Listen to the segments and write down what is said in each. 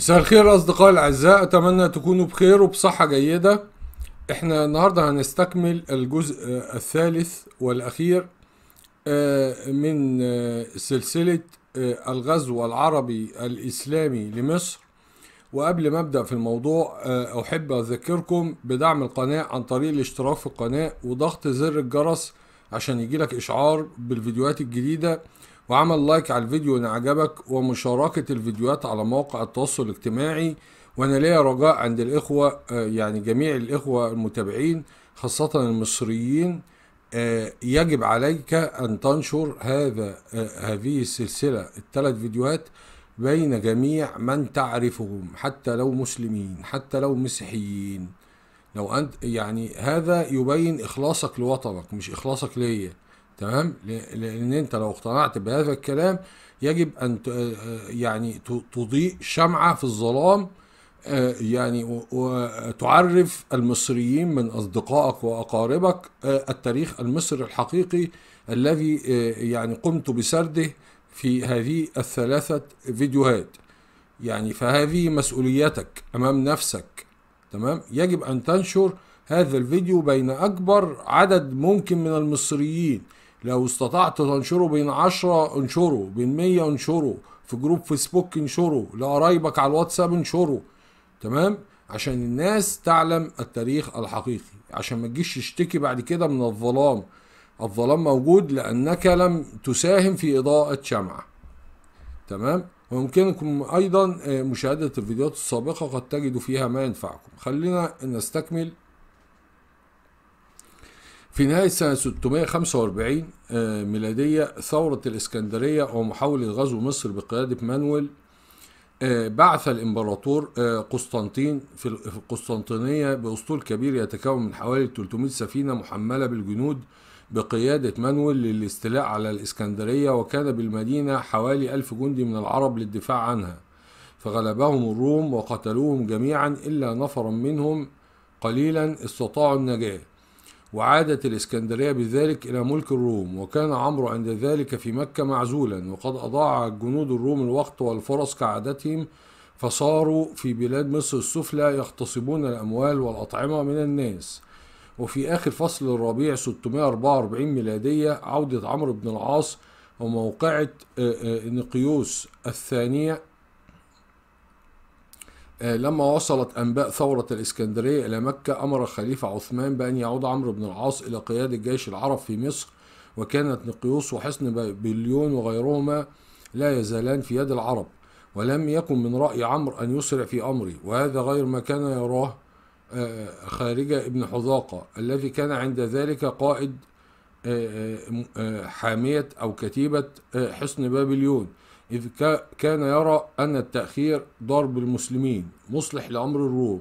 مساء الخير أصدقائي الأعزاء أتمنى تكونوا بخير وبصحة جيدة احنا النهاردة هنستكمل الجزء آه، الثالث والأخير آه، من آه، سلسلة الغزو العربي الإسلامي لمصر وقبل ما أبدأ في الموضوع أحب أذكركم بدعم القناة عن طريق الاشتراك في القناة وضغط زر الجرس عشان يجيلك إشعار بالفيديوهات الجديدة وعمل لايك على الفيديو إن عجبك ومشاركة الفيديوهات على مواقع التواصل الاجتماعي وأنا ليا رجاء عند الإخوة آه، يعني جميع الإخوة المتابعين خاصة المصريين آه، يجب عليك أن تنشر هذا آه، هذه السلسلة الثلاث فيديوهات بين جميع من تعرفهم حتى لو مسلمين حتى لو مسيحيين لو أنت يعني هذا يبين إخلاصك لوطنك مش إخلاصك ليا تمام لان انت لو اقتنعت بهذا الكلام يجب ان يعني تضيء شمعه في الظلام آه، يعني وتعرف المصريين من اصدقائك واقاربك آه، التاريخ المصري الحقيقي الذي آه، يعني قمت بسرده في هذه الثلاثه فيديوهات يعني فهذه مسؤوليتك امام نفسك تمام يجب ان تنشر هذا الفيديو بين اكبر عدد ممكن من المصريين لو استطعت تنشره بين عشرة انشره بين مية انشره في جروب فيسبوك انشره لقرايبك على الواتساب انشره تمام عشان الناس تعلم التاريخ الحقيقي عشان ما تجيش تشتكي بعد كده من الظلام الظلام موجود لأنك لم تساهم في إضاءة شمعة تمام ويمكنكم أيضا آه، مشاهدة الفيديوهات السابقة قد تجدوا فيها ما ينفعكم خلينا نستكمل في نهاية سنة 645 آه، ميلادية ثورة الإسكندرية ومحاولة غزو مصر بقيادة مانويل آه، بعث الإمبراطور آه، قسطنطين في القسطنطينية بأسطول كبير يتكون من حوالي 300 سفينة محملة بالجنود بقيادة مانويل للاستيلاء على الإسكندرية وكان بالمدينة حوالي ألف جندي من العرب للدفاع عنها فغلبهم الروم وقتلوهم جميعا إلا نفرا منهم قليلا استطاعوا النجاة وعادت الإسكندرية بذلك إلى ملك الروم وكان عمرو عند ذلك في مكة معزولا وقد أضاع جنود الروم الوقت والفرص كعادتهم فصاروا في بلاد مصر السفلى يغتصبون الأموال والأطعمة من الناس وفي آخر فصل الربيع 644 ميلادية عودة عمرو بن العاص وموقعة آه، آه، نقيوس الثانية آه، لما وصلت أنباء ثورة الإسكندرية إلى مكة أمر الخليفة عثمان بأن يعود عمرو بن العاص إلى قيادة جيش العرب في مصر وكانت نقيوس وحصن بليون وغيرهما لا يزالان في يد العرب ولم يكن من رأي عمرو أن يسرع في أمره وهذا غير ما كان يراه آه، خارجة ابن حذاقة الذي كان عند ذلك قائد آه، حامية أو كتيبة حصن بابليون إذ كان يرى أن التأخير ضرب المسلمين مصلح لأمر الروم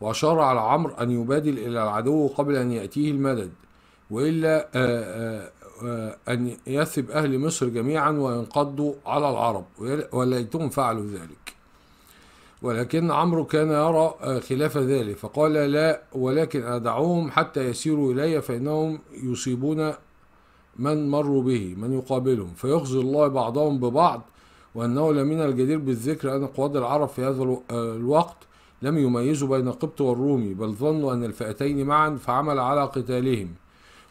وأشار على عمرو أن يبادل إلى العدو قبل أن يأتيه المدد وإلا أن يثب أهل مصر جميعا وينقضوا على العرب وليتهم فعلوا ذلك ولكن عمرو كان يرى خلاف ذلك فقال لا ولكن أدعوهم حتى يسيروا إلي فإنهم يصيبون من مروا به من يقابلهم فيخزي الله بعضهم ببعض وأنه لمن الجدير بالذكر أن قواد العرب في هذا آه، الوقت لم يميزوا بين القبط والرومي بل ظنوا أن الفئتين معا فعمل على قتالهم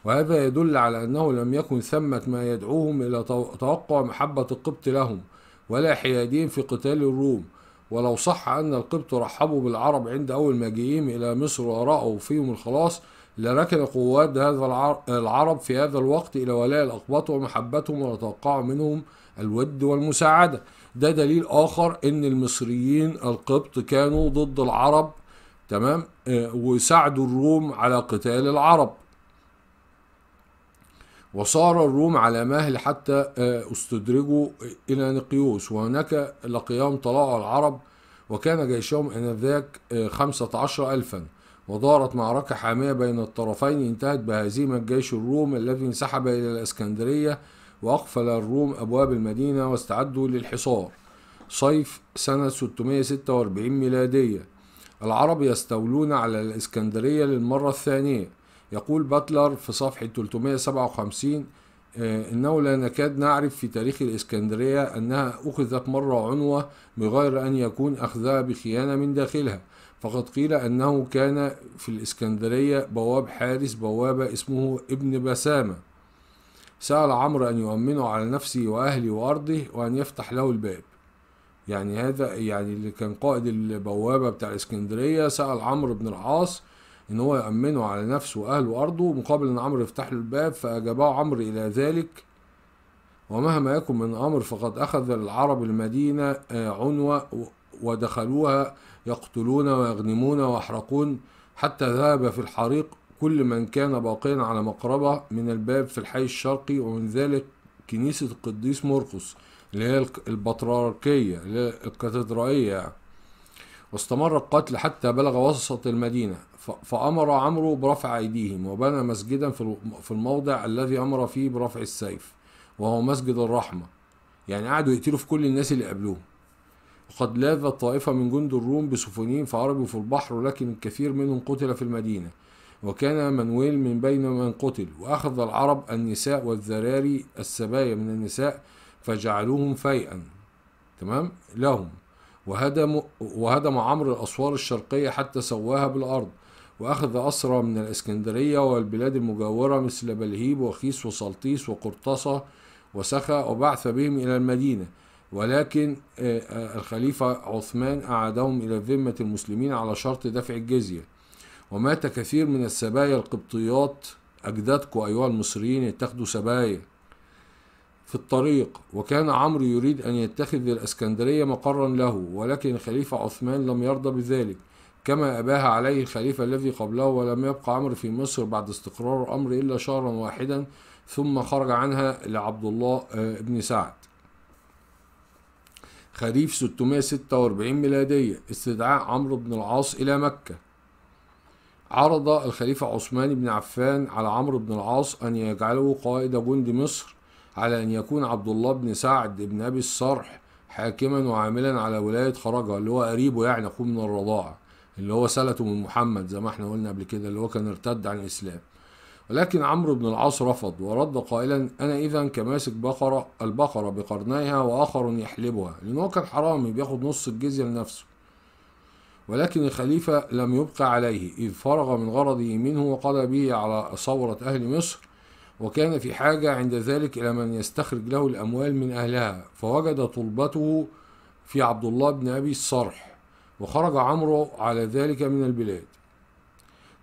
وهذا يدل على أنه لم يكن ثمة ما يدعوهم إلى توقع محبة القبط لهم ولا حياديهم في قتال الروم ولو صح أن القبط رحبوا بالعرب عند أول مجيئهم إلى مصر ورأوا فيهم الخلاص لركن قواد هذا العرب في هذا الوقت إلى ولاء الأقباط ومحبتهم وتوقعوا منهم الود والمساعدة ده دليل آخر إن المصريين القبط كانوا ضد العرب تمام آه، وساعدوا الروم على قتال العرب وصار الروم على مهل حتى آه، استدرجوا إلى نقيوس وهناك لقيام طلاع العرب وكان جيشهم آنذاك آه، خمسة عشر ألفا ودارت معركة حامية بين الطرفين انتهت بهزيمة جيش الروم الذي انسحب إلى الإسكندرية وأقفل الروم أبواب المدينة واستعدوا للحصار صيف سنة 646 ميلادية العرب يستولون على الإسكندرية للمرة الثانية يقول باتلر في صفحة 357 آه، إنه لا نكاد نعرف في تاريخ الإسكندرية أنها أخذت مرة عنوة بغير أن يكون أخذها بخيانة من داخلها فقد قيل أنه كان في الإسكندرية بواب حارس بوابة اسمه ابن بسامة سأل عمرو أن يؤمنه على نفسه وأهله وأرضه وأن يفتح له الباب يعني هذا يعني اللي كان قائد البوابة بتاع اسكندرية سأل عمرو بن العاص إن هو يأمنه على نفسه وأهله وأرضه مقابل أن عمرو يفتح له الباب فأجابه عمرو إلى ذلك ومهما يكن من أمر فقد أخذ العرب المدينة آه، عنوة ودخلوها يقتلون ويغنمون ويحرقون حتى ذهب في الحريق كل من كان باقيا على مقربة من الباب في الحي الشرقي ومن ذلك كنيسة القديس مرقس اللي هي البطراركية اللي هي الكاتدرائية يعني. واستمر القتل حتى بلغ وسط المدينة فأمر عمرو برفع أيديهم وبنى مسجدا في الموضع الذي أمر فيه برفع السيف وهو مسجد الرحمة يعني قعدوا يقتلوا في كل الناس اللي قابلوهم وقد لاذت طائفة من جند الروم بسفنين فهربوا في البحر ولكن الكثير منهم قتل في المدينة وكان منويل من بين من قتل وأخذ العرب النساء والذراري السبايا من النساء فجعلوهم فيئا تمام لهم وهدم وهدم عمرو الأسوار الشرقية حتى سواها بالأرض وأخذ أسرى من الإسكندرية والبلاد المجاورة مثل بلهيب وخيس وسلطيس وقرطصة وسخا وبعث بهم إلى المدينة ولكن آه، آه، الخليفة عثمان أعادهم إلى ذمة المسلمين على شرط دفع الجزية ومات كثير من السبايا القبطيات أجدادكم أيها المصريين اتخذوا سبايا في الطريق وكان عمرو يريد أن يتخذ الإسكندرية مقرا له ولكن الخليفة عثمان لم يرضى بذلك كما أباها عليه الخليفة الذي قبله ولم يبقى عمرو في مصر بعد استقرار الأمر إلا شهرا واحدا ثم خرج عنها لعبد الله آه، بن سعد خريف 646 ميلادية استدعاء عمرو بن العاص إلى مكة عرض الخليفة عثمان بن عفان على عمرو بن العاص أن يجعله قائد جند مصر على أن يكون عبد الله بن سعد بن أبي الصرح حاكما وعاملا على ولاية خرجة اللي هو قريبه يعني أخوه من الرضاعة اللي هو سلته من محمد زي ما احنا قلنا قبل كده اللي هو كان ارتد عن الإسلام ولكن عمرو بن العاص رفض ورد قائلا أنا إذا كماسك بقرة البقرة بقرنيها وآخر يحلبها لأن هو كان حرامي بياخد نص الجزية لنفسه ولكن الخليفة لم يبقى عليه إذ فرغ من غرضه منه وقضى به على ثورة أهل مصر وكان في حاجة عند ذلك إلى من يستخرج له الأموال من أهلها فوجد طلبته في عبد الله بن أبي الصرح وخرج عمرو على ذلك من البلاد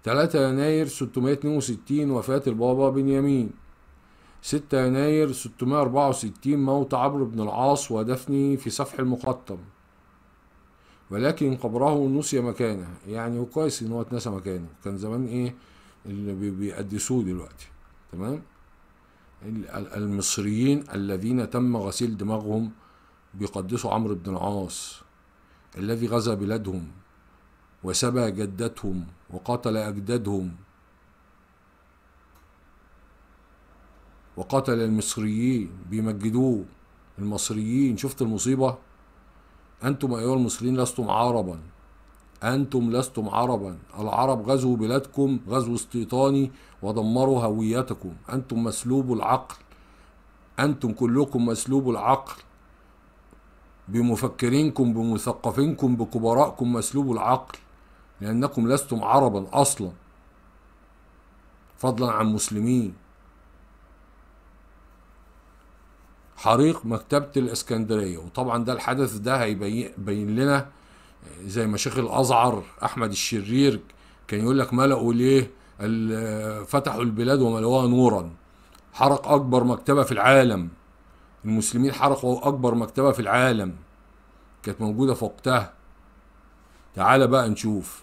3 يناير 662 وفاة البابا بنيامين 6 يناير 664 موت عمرو بن العاص ودفنه في سفح المقطم ولكن قبره نسي مكانه يعني كويس ان هو اتنسى مكانه كان زمان ايه اللي بيقدسوه دلوقتي تمام المصريين الذين تم غسيل دماغهم بيقدسوا عمرو بن العاص الذي غزا بلادهم وسبى جدتهم وقتل اجدادهم وقتل المصريين بيمجدوه المصريين شفت المصيبه أنتم أيها المصريين لستم عربا أنتم لستم عربا العرب غزوا بلادكم غزو استيطاني ودمروا هويتكم أنتم مسلوب العقل أنتم كلكم مسلوب العقل بمفكرينكم بمثقفينكم بكبرائكم مسلوب العقل لأنكم لستم عربا أصلا فضلا عن مسلمين حريق مكتبة الإسكندرية وطبعا ده الحدث ده هيبين لنا آه، زي ما شيخ الأزعر أحمد الشرير كان يقول لك ملأوا ليه آه، فتحوا البلاد وملأوها نورا حرق أكبر مكتبة في العالم المسلمين حرقوا أكبر مكتبة في العالم كانت موجودة في وقتها تعال بقى نشوف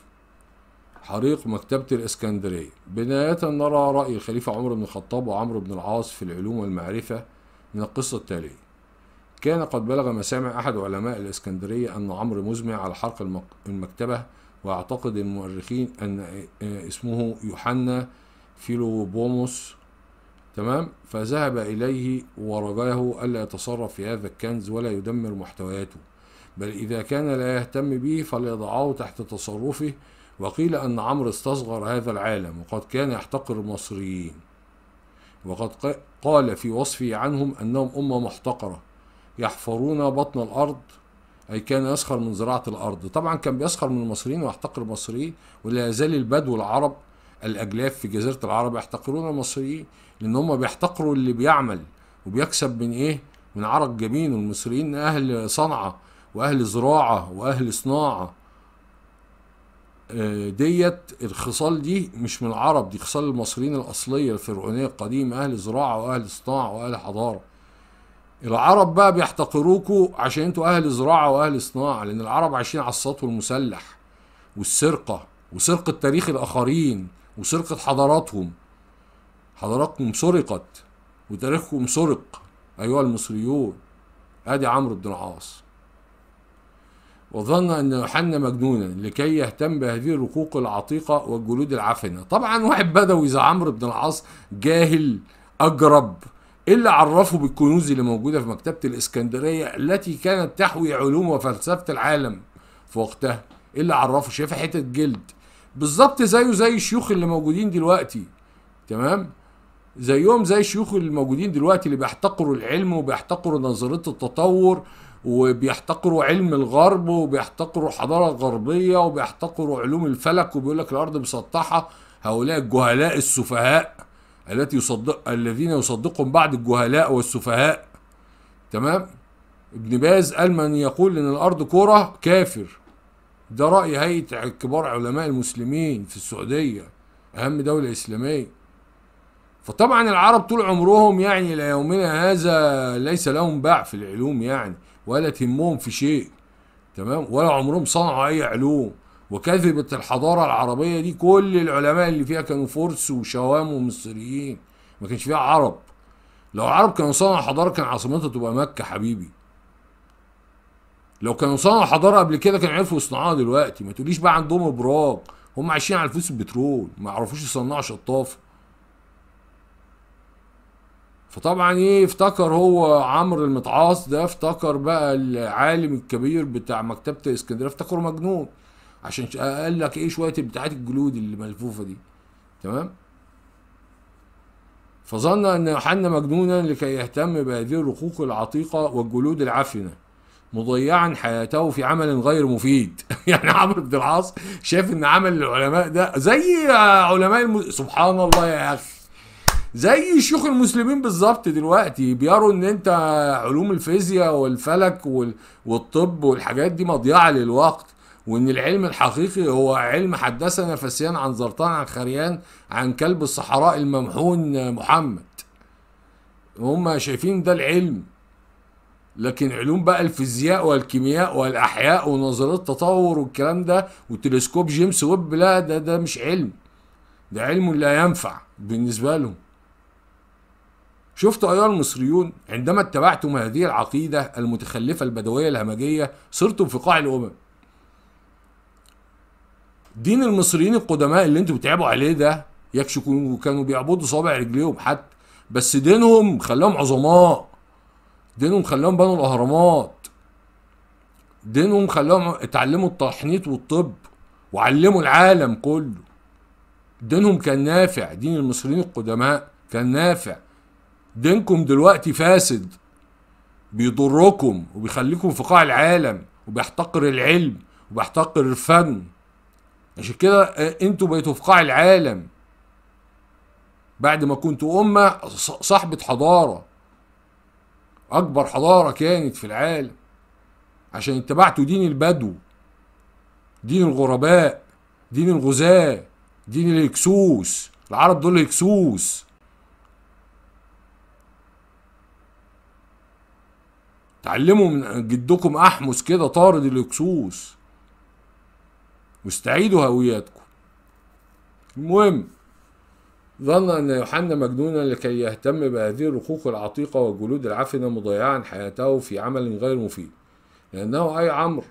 حريق مكتبة الإسكندرية بداية نرى رأي الخليفة عمر بن الخطاب وعمرو بن العاص في العلوم والمعرفة من القصة التالية كان قد بلغ مسامع أحد علماء الإسكندرية أن عمرو مزمع على حرق المكتبة وأعتقد المؤرخين أن اسمه يوحنا فيلوبوموس تمام فذهب إليه ورجاه ألا يتصرف في هذا الكنز ولا يدمر محتوياته بل إذا كان لا يهتم به فليضعه تحت تصرفه وقيل أن عمرو استصغر هذا العالم وقد كان يحتقر المصريين وقد قال في وصفه عنهم أنهم أمة محتقرة يحفرون بطن الأرض أي كان يسخر من زراعة الأرض طبعا كان بيسخر من المصريين ويحتقر المصريين ولا يزال البدو العرب الأجلاف في جزيرة العرب يحتقرون المصريين لأن هم بيحتقروا اللي بيعمل وبيكسب من إيه؟ من عرق جبينه المصريين أهل صنعة وأهل زراعة وأهل صناعة آه، ديت الخصال دي مش من العرب دي خصال المصريين الأصلية الفرعونية القديمة أهل زراعة وأهل صناعة وأهل حضارة العرب بقى بيحتقروكوا عشان انتوا أهل زراعة وأهل صناعة لأن العرب عايشين على السطو المسلح والسرقة وسرقة تاريخ الآخرين وسرقة حضاراتهم حضاراتكم سرقت وتاريخكم سرق أيها المصريون أدي عمرو بن العاص وظن أن يوحنا مجنونا لكي يهتم بهذه الرقوق العتيقة والجلود العفنة طبعا واحد بدوي زي عمرو بن العاص جاهل أجرب اللي عرفه بالكنوز اللي موجودة في مكتبة الإسكندرية التي كانت تحوي علوم وفلسفة العالم في وقتها اللي عرفه شايفها حتة جلد بالظبط زيه زي الشيوخ اللي موجودين دلوقتي تمام زيهم زي الشيوخ اللي موجودين دلوقتي اللي بيحتقروا العلم وبيحتقروا نظرية التطور وبيحتقروا علم الغرب وبيحتقروا حضارة غربية وبيحتقروا علوم الفلك وبيقول لك الأرض مسطحة هؤلاء الجهلاء السفهاء التي يصدق الذين يصدقهم بعض الجهلاء والسفهاء تمام ابن باز قال من يقول ان الارض كره كافر ده راي هيئه كبار علماء المسلمين في السعوديه اهم دوله اسلاميه فطبعا العرب طول عمرهم يعني الى يومنا هذا ليس لهم باع في العلوم يعني ولا تهمهم في شيء تمام ولا عمرهم صنعوا اي علوم وكذبت الحضارة العربية دي كل العلماء اللي فيها كانوا فرس وشوام ومصريين ما كانش فيها عرب لو عرب كانوا صنعوا حضارة كان عاصمتها تبقى مكة حبيبي لو كانوا صنعوا حضارة قبل كده كانوا عرفوا يصنعوها دلوقتي ما تقوليش بقى عندهم ابراج هم عايشين على فلوس البترول ما عرفوش يصنعوا شطافه فطبعا ايه افتكر هو عمرو المتعاص ده افتكر بقى العالم الكبير بتاع مكتبه اسكندريه افتكره مجنون عشان قال لك ايه شويه بتاعات الجلود اللي ملفوفه دي تمام فظن ان يوحنا مجنونا لكي يهتم بهذه الرقوق العتيقه والجلود العفنه مضيعا حياته في عمل غير مفيد يعني عمرو بن العاص شاف ان عمل العلماء ده زي علماء المز... سبحان الله يا اخي زي شيوخ المسلمين بالظبط دلوقتي بيروا ان انت علوم الفيزياء والفلك والطب والحاجات دي مضيعه للوقت وان العلم الحقيقي هو علم حدثنا فسيان عن زرطان عن خريان عن كلب الصحراء الممحون محمد هم شايفين ده العلم لكن علوم بقى الفيزياء والكيمياء والاحياء ونظريات التطور والكلام ده وتلسكوب جيمس ويب لا ده ده مش علم ده علم لا ينفع بالنسبه لهم شفت أيها المصريون عندما اتبعتم هذه العقيدة المتخلفة البدوية الهمجية صرتم في قاع الأمم دين المصريين القدماء اللي انتوا بتعبوا عليه ده يكشكوا كانوا بيعبدوا صابع رجليهم حتى بس دينهم خلاهم عظماء دينهم خلاهم بنوا الاهرامات دينهم خلاهم اتعلموا التحنيط والطب وعلموا العالم كله دينهم كان نافع دين المصريين القدماء كان نافع دينكم دلوقتي فاسد بيضركم وبيخليكم في قاع العالم وبيحتقر العلم وبيحتقر الفن عشان كده آه، انتوا بقيتوا في قاع العالم بعد ما كنتوا أمة صاحبة حضارة أكبر حضارة كانت في العالم عشان اتبعتوا دين البدو دين الغرباء دين الغزاة دين الهكسوس العرب دول هكسوس اتعلموا من جدكم احمس كده طارد الاكسوس واستعيدوا هوياتكم المهم ظن أن يوحنا مجنونا لكي يهتم بهذه الرقوق العتيقة والجلود العفنة مضيعا حياته في عمل غير مفيد لأنه أي عمرو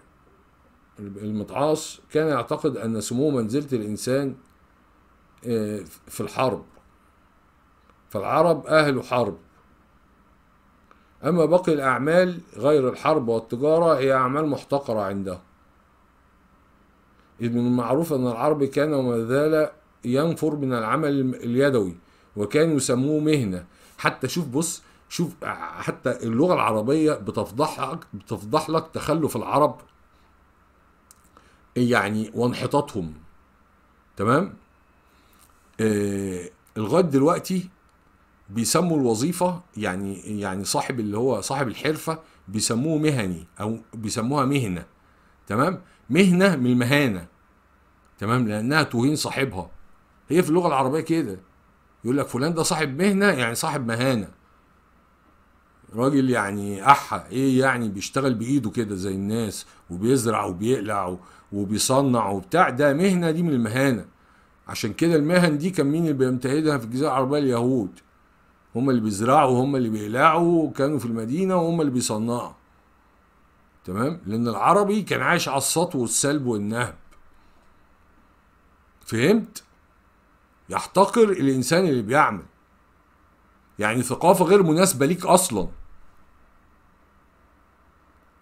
المتعاص كان يعتقد أن سمو منزلة الإنسان آه، في الحرب فالعرب أهل حرب أما باقي الأعمال غير الحرب والتجارة هي أعمال محتقرة عنده إذ من المعروف أن العرب كان وما زال ينفر من العمل اليدوي وكانوا يسموه مهنة حتى شوف بص شوف حتى اللغة العربية بتفضحك بتفضح لك تخلف العرب يعني وانحطاطهم تمام آه لغاية دلوقتي بيسموا الوظيفة يعني يعني صاحب اللي هو صاحب الحرفة بيسموه مهني أو بيسموها مهنة تمام مهنة من المهانة تمام لأنها توهين صاحبها هي في اللغة العربية كده يقول لك فلان ده صاحب مهنة يعني صاحب مهانة راجل يعني أحا إيه يعني بيشتغل بإيده كده زي الناس وبيزرع وبيقلع وبيصنع وبتاع ده مهنة دي من المهانة عشان كده المهن دي كان مين اللي بيمتهدها في الجزيرة العربية اليهود هم اللي بيزرعوا هم اللي بيقلعوا كانوا في المدينة وهم اللي بيصنعوا تمام لأن العربي كان عايش على السطو والسلب والنهب فهمت يحتقر الإنسان اللي بيعمل يعني ثقافة غير مناسبة ليك أصلا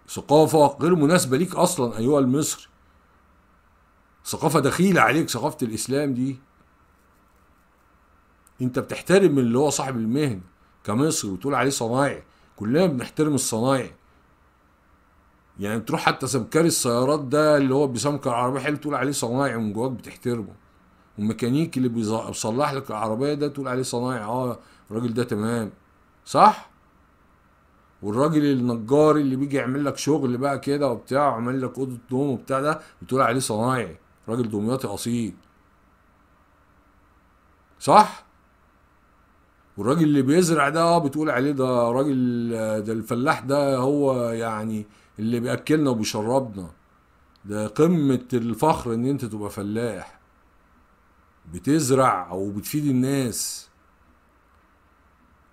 ثقافة غير مناسبة ليك أصلا أيها المصري ثقافة دخيلة عليك ثقافة الإسلام دي انت بتحترم اللي هو صاحب المهنه كمصر وتقول عليه صنايعي كلنا بنحترم الصنايعي يعني تروح حتى سمكري السيارات ده اللي هو بيسمكر العربيه حلو تقول عليه صنايعي من جواك بتحترمه والميكانيكي اللي بيصلح لك العربيه ده تقول عليه صنايعي اه الراجل ده تمام صح والراجل النجار اللي بيجي يعمل لك شغل بقى كده وبتاع وعمل لك اوضه نوم وبتاع ده بتقول عليه صنايعي راجل دمياطي اصيل صح والراجل اللي بيزرع ده اه بتقول عليه ده راجل آه، ده الفلاح ده هو يعني اللي بياكلنا وبيشربنا ده قمه الفخر ان انت تبقى فلاح بتزرع او بتفيد الناس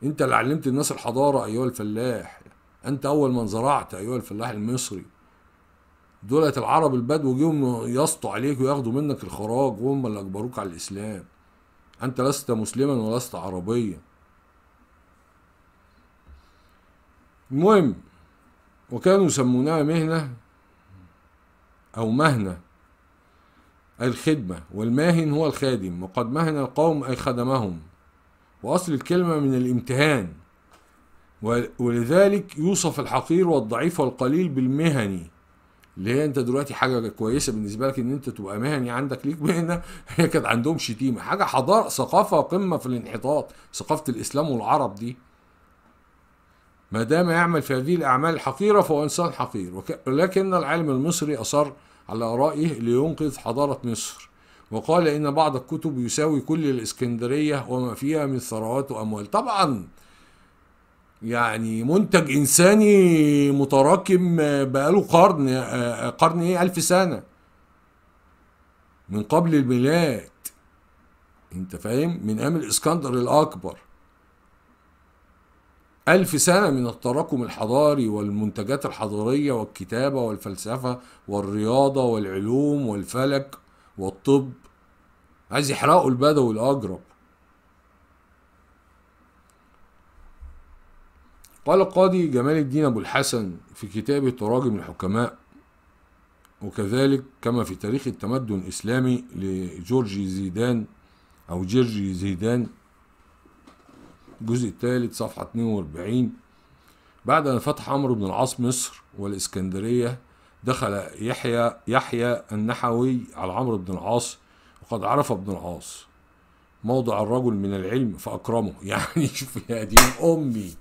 انت اللي علمت الناس الحضاره ايها الفلاح انت اول من زرعت ايها الفلاح المصري دولة العرب البدو جيهم يسطوا عليك وياخدوا منك الخراج وهم اللي اجبروك على الاسلام انت لست مسلما ولست عربيا المهم وكانوا يسمونها مهنة أو مهنة الخدمة والماهن هو الخادم وقد مهن القوم أي خدمهم وأصل الكلمة من الامتهان ولذلك يوصف الحقير والضعيف والقليل بالمهني اللي هي انت دلوقتي حاجه كويسه بالنسبه لك ان انت تبقى مهني عندك ليك مهنه هي كانت عندهم شتيمه حاجه حضاره ثقافه قمه في الانحطاط ثقافه الاسلام والعرب دي ما دام يعمل في هذه الأعمال الحقيرة فهو إنسان حقير ولكن العالم المصري أصر على رايه لينقذ حضارة مصر وقال إن بعض الكتب يساوي كل الإسكندرية وما فيها من ثروات وأموال طبعا يعني منتج إنساني متراكم بقاله قرن قرن إيه ألف سنة من قبل الميلاد أنت فاهم من أيام الإسكندر الأكبر ألف سنة من التراكم الحضاري والمنتجات الحضارية والكتابة والفلسفة والرياضة والعلوم والفلك والطب عايز يحرقوا البدوي الأجرب قال القاضي جمال الدين أبو الحسن في كتابه تراجم الحكماء وكذلك كما في تاريخ التمدن الإسلامي لجورج زيدان أو جيرجي زيدان الجزء الثالث صفحة 42 بعد أن فتح عمرو بن العاص مصر والإسكندرية دخل يحيى يحيى النحوي على عمرو بن العاص وقد عرف ابن العاص موضع الرجل من العلم فأكرمه يعني شوف يا دين أمي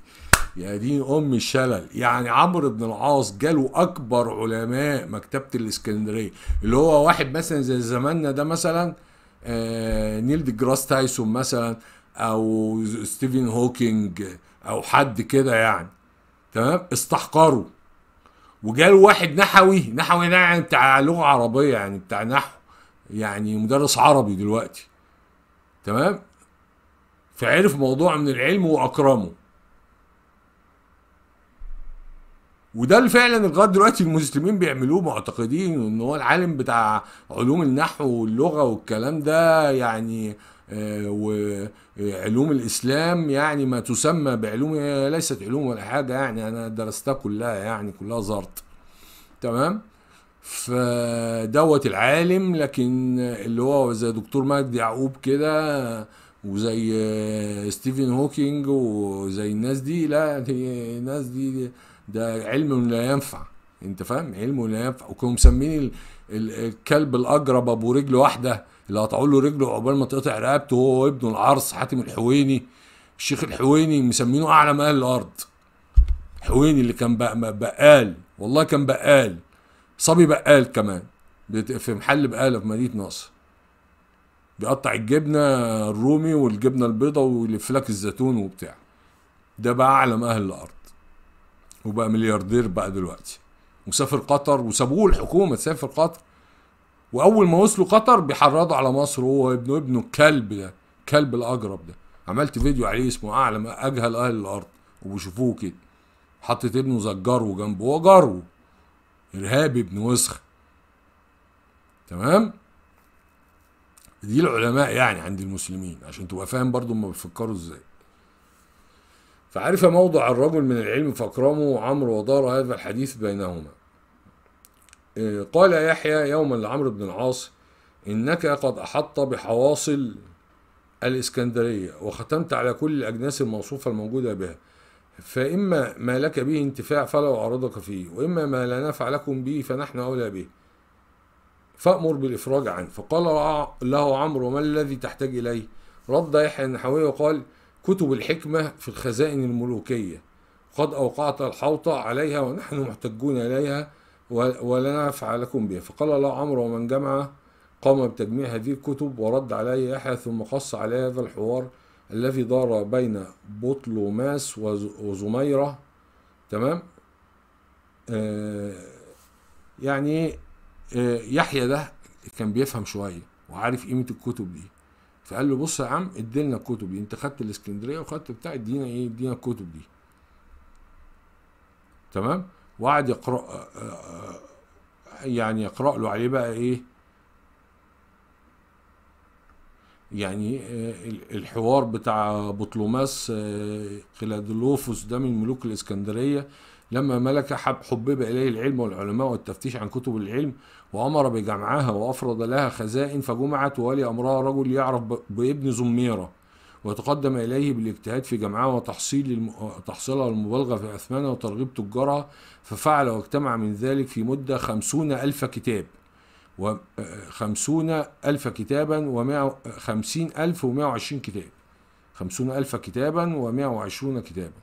يا دين أم الشلل يعني عمرو بن العاص جاله أكبر علماء مكتبة الإسكندرية اللي هو واحد مثلا زي زماننا ده مثلا آه نيل دي جراس تايسون مثلا او ستيفن هوكينج او حد كده يعني تمام استحقروا وجاله واحد نحوي نحوي ده يعني بتاع لغه عربيه يعني بتاع نحو يعني مدرس عربي دلوقتي تمام فعرف موضوع من العلم واكرمه وده اللي فعلا لغايه دلوقتي المسلمين بيعملوه معتقدين ان هو العالم بتاع علوم النحو واللغه والكلام ده يعني آه علوم الاسلام يعني ما تسمى بعلوم ليست علوم ولا حاجه يعني انا درستها كلها يعني كلها زرط تمام فدوت العالم لكن اللي هو زي دكتور مجدي يعقوب كده وزي ستيفن هوكينج وزي الناس دي لا دي الناس دي ده علم لا ينفع انت فاهم علم لا ينفع وكانوا مسمين الكلب الاجرب ابو رجل واحده اللي قطعوا له رجله عقبال ما تقطع رقبته هو وابنه العرس حاتم الحويني الشيخ الحويني مسمينه اعلم اهل الارض الحويني اللي كان بقال والله كان بقال صبي بقال كمان في محل بقاله في مدينه نصر بيقطع الجبنه الرومي والجبنه البيضة ويلف لك الزيتون وبتاع ده بقى اعلم اهل الارض وبقى ملياردير بقى دلوقتي وسافر قطر وسابوه الحكومه تسافر قطر واول ما وصلوا قطر بيحرضوا على مصر هو ابنه ابنه الكلب ده الكلب الاجرب ده عملت فيديو عليه اسمه اعلم اجهل اهل الارض وبيشوفوه كده حطت ابنه زجره جنبه هو جره ارهابي ابن وسخ تمام دي العلماء يعني عند المسلمين عشان تبقى فاهم برضو هما بيفكروا ازاي فعرف موضع الرجل من العلم فاكرمه عمرو ودار هذا الحديث بينهما آه، قال يحيى يوما لعمرو بن العاص إنك قد أحط بحواصل الإسكندرية وختمت على كل الأجناس الموصوفة الموجودة بها فإما ما لك به انتفاع فلو أعرضك فيه وإما ما لا نفع لكم به فنحن أولى به فأمر بالإفراج عنه فقال له عمرو ما الذي تحتاج إليه رد يحيى النحوي وقال كتب الحكمة في الخزائن الملوكية قد أوقعت الحوطة عليها ونحن محتجون إليها ولنا فعلكم به فقال الله عمرو ومن جمع قام بتجميع هذه الكتب ورد عليه يحيى ثم قص عليه هذا الحوار الذي دار بين بطلوماس وزميرة تمام آه يعني آه يحيى ده كان بيفهم شوية وعارف قيمة الكتب دي فقال له بص يا عم ادينا الكتب دي انت خدت الاسكندرية وخدت بتاع ادينا ايه ادينا الكتب دي تمام وقعد يقرأ آه، آه، يعني يقرأ له عليه بقى إيه يعني آه، الحوار بتاع بطلوماس قلاديلوفوس ده من ملوك الإسكندرية لما ملك حب حبب إليه العلم والعلماء والتفتيش عن كتب العلم وأمر بجمعها وأفرض لها خزائن فجمعت وولي أمرها رجل يعرف بابن زميرة وتقدم إليه بالاجتهاد في جمعها وتحصيل تحصيلها والمبالغة في أثمانها وترغيب تجارها ففعل واجتمع من ذلك في مدة خمسون ألف كتاب وخمسون ألف كتابا ومائة خمسين ألف ومائة وعشرين كتاب خمسون ألف كتابا ومائة وعشرون كتابا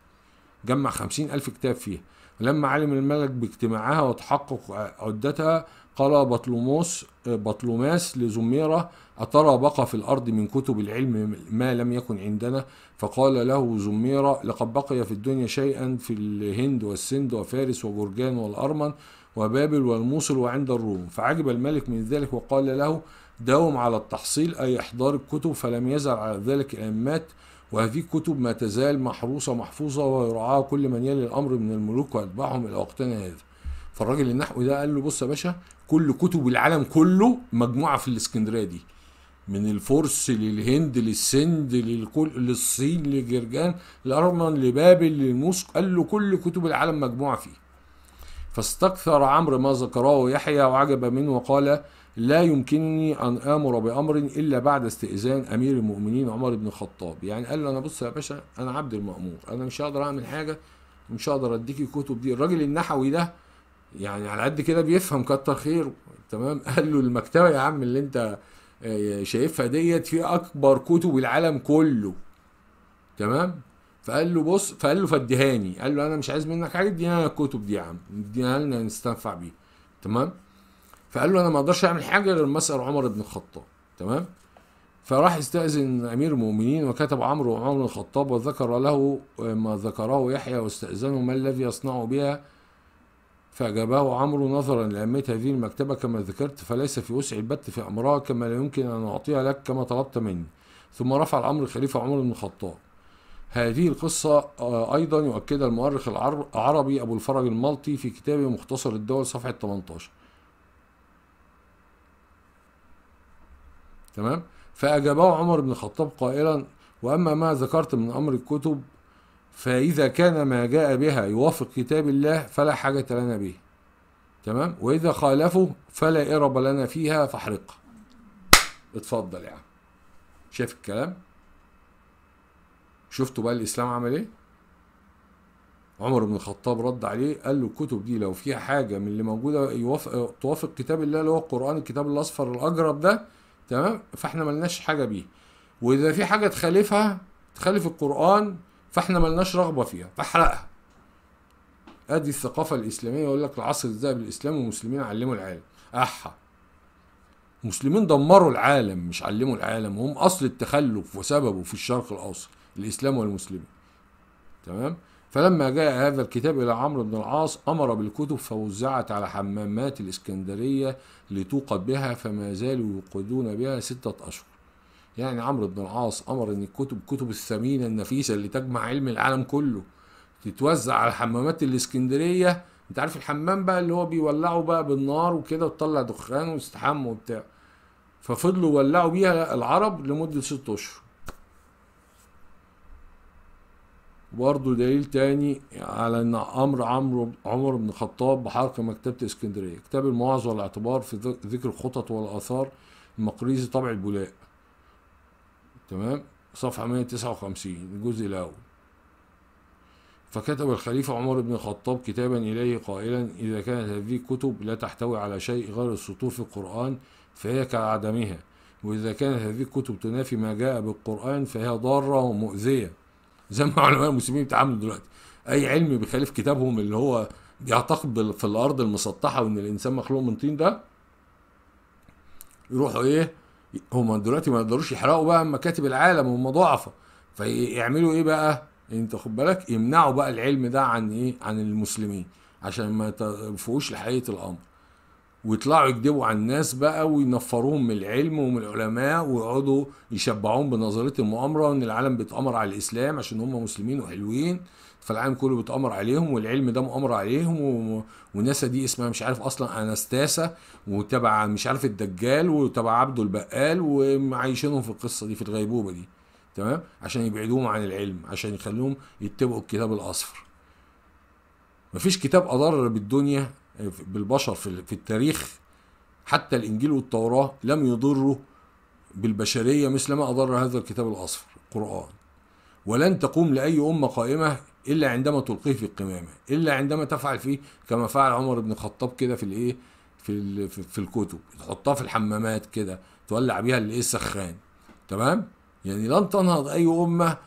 جمع خمسين ألف كتاب فيها لما علم الملك باجتماعها وتحقق عدتها قال بطلوموس بطلوماس لزميرة أترى بقى في الأرض من كتب العلم ما لم يكن عندنا فقال له زميرة لقد بقي في الدنيا شيئا في الهند والسند وفارس وجرجان والأرمن وبابل والموصل وعند الروم فعجب الملك من ذلك وقال له داوم على التحصيل أي إحضار الكتب فلم يزل على ذلك أمات وهذه الكتب ما تزال محروسة محفوظة ويرعاها كل من يلي الأمر من الملوك ويتبعهم إلى وقتنا هذا فالراجل النحوي ده قال له بص يا باشا كل كتب العالم كله مجموعه في الاسكندريه دي من الفرس للهند للسند للكل للصين لجرجان لارمن لبابل للموسك قال له كل كتب العالم مجموعه فيه فاستكثر عمرو ما ذكره يحيى وعجب منه وقال لا يمكنني ان امر بامر الا بعد استئذان امير المؤمنين عمر بن الخطاب يعني قال له انا بص يا باشا انا عبد المامور انا مش هقدر اعمل حاجه مش هقدر اديك الكتب دي الراجل النحوي ده يعني على قد كده بيفهم كتر خيره تمام قال له المكتبه يا عم اللي انت آه، شايفها ديت في اكبر كتب العالم كله تمام فقال له بص فقال له فاديهاني قال له انا مش عايز منك حاجه ادينا لنا الكتب دي يا عم اديها لنا نستنفع بيها تمام فقال له انا ما اقدرش اعمل حاجه غير ما اسال عمر بن الخطاب تمام فراح استأذن أمير المؤمنين وكتب عمرو عمر الخطاب وذكر له آه، ما ذكره يحيى واستأذنه ما الذي يصنع بها فأجابه عمرو نظرا لأهمية هذه المكتبة كما ذكرت فليس في وسعي البت في أمرها كما لا يمكن أن أعطيها لك كما طلبت مني ثم رفع الأمر الخليفة عمر بن الخطاب هذه القصة آه، أيضا يؤكدها المؤرخ العربي أبو الفرج المالطي في كتابه مختصر الدول صفحة 18 تمام فأجابه عمر بن الخطاب قائلا وأما ما ذكرت من أمر الكتب فإذا كان ما جاء بها يوافق كتاب الله فلا حاجة لنا به تمام وإذا خالفه فلا إرب لنا فيها فاحرقه اتفضل يا يعني. عم شايف الكلام شفتوا بقى الإسلام عمل إيه عمر بن الخطاب رد عليه قال له الكتب دي لو فيها حاجة من اللي موجودة يوافق توافق كتاب الله اللي هو القرآن الكتاب الأصفر الأجرب ده تمام فإحنا ملناش حاجة بيه وإذا في حاجة تخالفها تخالف القرآن فاحنا ملناش رغبه فيها فاحرقها ادي الثقافه الاسلاميه يقول لك العصر الذهبي الاسلامي والمسلمين علموا العالم احا المسلمين دمروا العالم مش علموا العالم هم اصل التخلف وسببه في الشرق الاوسط الاسلام والمسلمين تمام فلما جاء هذا الكتاب الى عمرو بن العاص امر بالكتب فوزعت على حمامات الاسكندريه لتوقد بها فما زالوا يوقدون بها سته اشهر يعني عمرو بن العاص امر ان الكتب الكتب الثمينه النفيسه اللي تجمع علم العالم كله تتوزع على حمامات الاسكندريه انت عارف الحمام بقى اللي هو بيولعه بقى بالنار وكده وتطلع دخان واستحم وبتاع ففضلوا يولعوا بيها العرب لمده ست اشهر برضه دليل تاني على ان امر عمرو عمر بن الخطاب بحرق مكتبه اسكندريه كتاب المواعظ والاعتبار في ذكر الخطط والاثار المقريزي طبع البولاق تمام صفحة 159 الجزء الأول فكتب الخليفة عمر بن الخطاب كتابا إليه قائلا إذا كانت هذه الكتب لا تحتوي على شيء غير السطور في القرآن فهي كعدمها وإذا كانت هذه الكتب تنافي ما جاء بالقرآن فهي ضارة ومؤذية زي ما علماء المسلمين بيتعاملوا دلوقتي أي علم بيخالف كتابهم اللي هو بيعتقد في الأرض المسطحة وإن الإنسان مخلوق من طين ده يروحوا إيه هما دلوقتي ما يقدروش يحرقوا بقى مكاتب العالم هم ضعفاء فيعملوا ايه بقى انت خد بالك يمنعوا بقى العلم ده عن ايه عن المسلمين عشان ما يفوقوش لحقيقه الامر ويطلعوا يكذبوا على الناس بقى وينفروهم من العلم ومن العلماء ويقعدوا يشبعوهم بنظريه المؤامره وان العالم بيتامر على الاسلام عشان هم مسلمين وحلوين فالعالم كله بيتامر عليهم والعلم ده مؤامر عليهم وناسا دي اسمها مش عارف اصلا اناستاسا وتبع مش عارف الدجال وتبع عبده البقال ومعيشينهم في القصه دي في الغيبوبه دي تمام عشان يبعدوهم عن العلم عشان يخلوهم يتبعوا الكتاب الاصفر مفيش كتاب اضر بالدنيا بالبشر في التاريخ حتى الانجيل والتوراه لم يضروا بالبشريه مثل ما اضر هذا الكتاب الاصفر القران ولن تقوم لاي امه قائمه إلا عندما تلقيه في القمامة إلا عندما تفعل فيه كما فعل عمر بن الخطاب كده في الإيه في في الكتب تحطها في الحمامات كده تولع بيها الايه السخان تمام يعني لن تنهض اي امه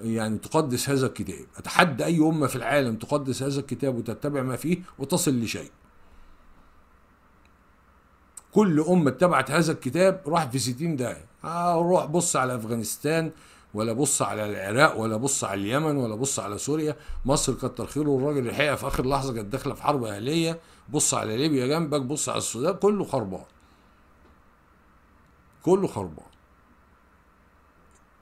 يعني تقدس هذا الكتاب اتحدى اي امه في العالم تقدس هذا الكتاب وتتبع ما فيه وتصل لشيء كل امه اتبعت هذا الكتاب راح في 60 داهيه آه روح بص على افغانستان ولا بص على العراق ولا بص على اليمن ولا بص على سوريا مصر كتر خيره الراجل الحقيقه في اخر لحظه كانت داخله في حرب اهليه بص على ليبيا جنبك بص على السودان كله خربان كله خربان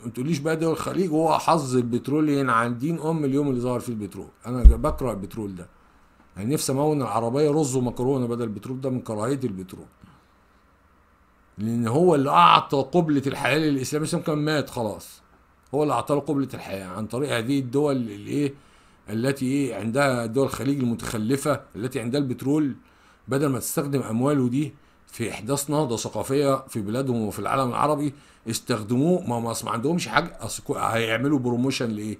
ما تقوليش بقى دول الخليج هو حظ البترولين عندين ام اليوم اللي ظهر فيه البترول انا بكره البترول ده انا يعني نفسي امون العربيه رز ومكرونه بدل البترول ده من كراهيه البترول لان هو اللي اعطى قبله الحياه للاسلام الاسلام كان مات خلاص هو اللي اعطاه له قبله الحياه عن طريق هذه الدول الايه التي ايه عندها دول الخليج المتخلفه التي عندها البترول بدل ما تستخدم امواله دي في احداث نهضه ثقافيه في بلادهم وفي العالم العربي استخدموه ما هم ما عندهمش حاجه هيعملوا بروموشن لايه؟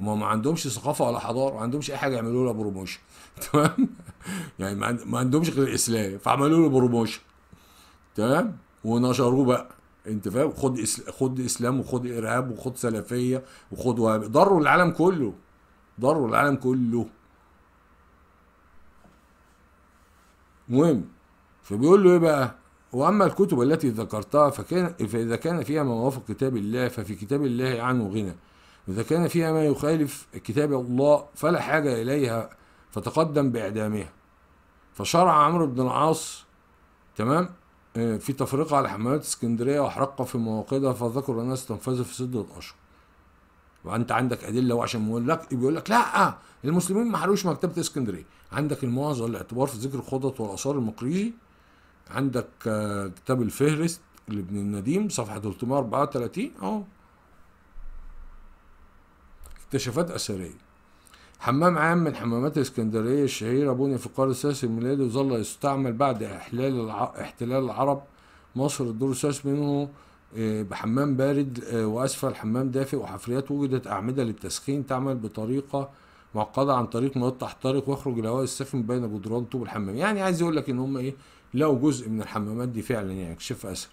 ما ما عندهمش ثقافه ولا حضاره ما عندهمش اي حاجه يعملوا لها بروموشن تمام؟ يعني ما عندهمش غير الاسلام فعملوا له بروموشن تمام؟ ونشروه بقى انت فاهم خد خد اسلام وخد ارهاب وخد سلفيه وخد وهاب ضروا العالم كله ضروا العالم كله مهم فبيقول له ايه بقى واما الكتب التي ذكرتها فكان فاذا كان فيها ما وافق كتاب الله ففي كتاب الله عنه غنى واذا كان فيها ما يخالف كتاب الله فلا حاجه اليها فتقدم باعدامها فشرع عمرو بن العاص تمام آه، في تفرقة على حمايات اسكندرية وأحرقها في مواقدها فذكر أنها استنفذت في سد الأشهر وأنت عندك أدلة وعشان يقول لك بيقول لك لأ المسلمين ما حرقوش مكتبة اسكندرية عندك المعظة والاعتبار في ذكر الخطط والآثار المقريزي عندك آه، كتاب الفهرست لابن النديم صفحة 334 أهو اكتشافات أثرية حمام عام من حمامات الاسكندرية الشهيرة بني في القرن السادس الميلادي وظل يستعمل بعد احلال احتلال العرب مصر الدور السادس منه آه، بحمام بارد آه، وأسفل حمام دافئ وحفريات وجدت أعمدة للتسخين تعمل بطريقة معقدة عن طريق مواد تحترق ويخرج الهواء الساخن بين جدران طوب الحمام يعني عايز يقول لك إن هم إيه لقوا جزء من الحمامات دي فعلا يعني كشف أسهل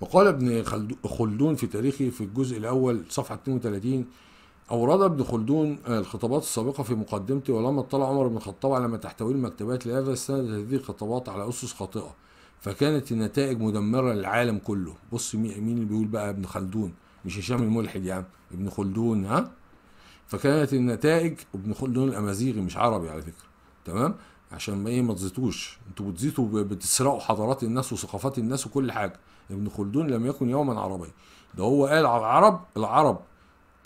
وقال ابن خلدون في تاريخه في الجزء الأول صفحة 32 أورد ابن خلدون آه، الخطابات السابقة في مقدمته ولما اطلع عمر بن الخطاب على ما تحتويه المكتبات لهذا استندت هذه الخطابات على أسس خاطئة فكانت النتائج مدمرة للعالم كله بص مين اللي بيقول بقى ابن خلدون مش هشام الملحد يا عم ابن خلدون ها فكانت النتائج ابن خلدون الأمازيغي مش عربي على فكرة تمام عشان ما ايه ما تزيتوش انتوا بتزيتوا بتسرقوا حضارات الناس وثقافات الناس وكل حاجة ابن خلدون لم يكن يوما عربي ده هو قال على العرب العرب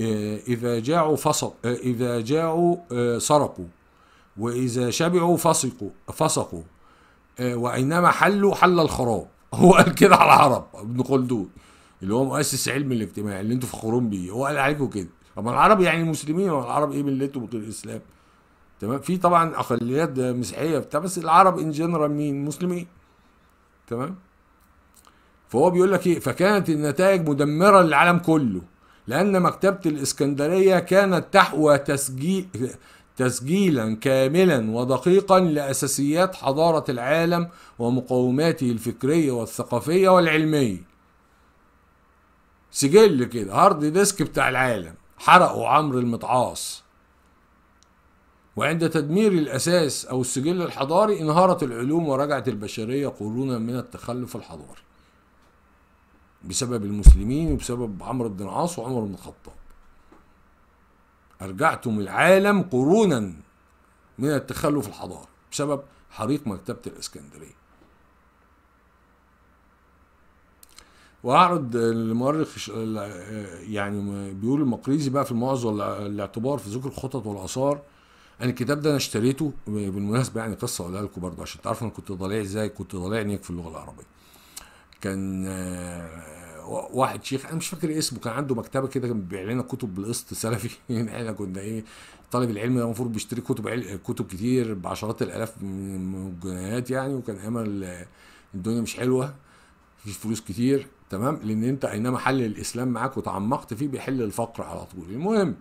آه، إذا جاعوا فصق آه، إذا جاعوا سرقوا آه، وإذا شبعوا فسقوا فسقوا وإنما حلوا حل الخراب هو قال كده على العرب ابن خلدون اللي هو مؤسس علم الاجتماع اللي انتوا فخورون بيه هو قال عليكم كده اما العرب يعني المسلمين ولا العرب ايه ملتهم غير الاسلام تمام في طبعا اقليات مسيحيه بتاع بس العرب ان جنرال مين مسلمين تمام فهو بيقول لك ايه فكانت النتائج مدمره للعالم كله لأن مكتبة الإسكندرية كانت تحوى تسجيل تسجيلا كاملا ودقيقا لأساسيات حضارة العالم ومقوماته الفكرية والثقافية والعلمية سجل كده هارد ديسك بتاع العالم حرقه عمرو المتعاص وعند تدمير الأساس أو السجل الحضاري انهارت العلوم ورجعت البشرية قرونا من التخلف الحضاري بسبب المسلمين وبسبب عمرو بن العاص وعمر بن الخطاب أرجعتم العالم قرونا من التخلف الحضاري بسبب حريق مكتبة الإسكندرية وأعرض المؤرخ يعني بيقول المقريزي بقى في الموعظ والاعتبار في ذكر الخطط والآثار أنا الكتاب ده أنا اشتريته بالمناسبة يعني قصة أقولها لكم برضه عشان تعرفوا أنا كنت ضليع إزاي كنت ضليع نيك في اللغة العربية كان آه، واحد شيخ انا مش فاكر اسمه كان عنده مكتبه كده كان بيبيع لنا كتب بالقسط سلفي يعني احنا كنا ايه طالب العلم ده المفروض بيشتري كتب كتب كتير بعشرات الالاف من الجنيهات يعني وكان ايام الدنيا مش حلوه مفيش فلوس كتير تمام لان انت اينما حل الاسلام معاك وتعمقت فيه بيحل الفقر على طول المهم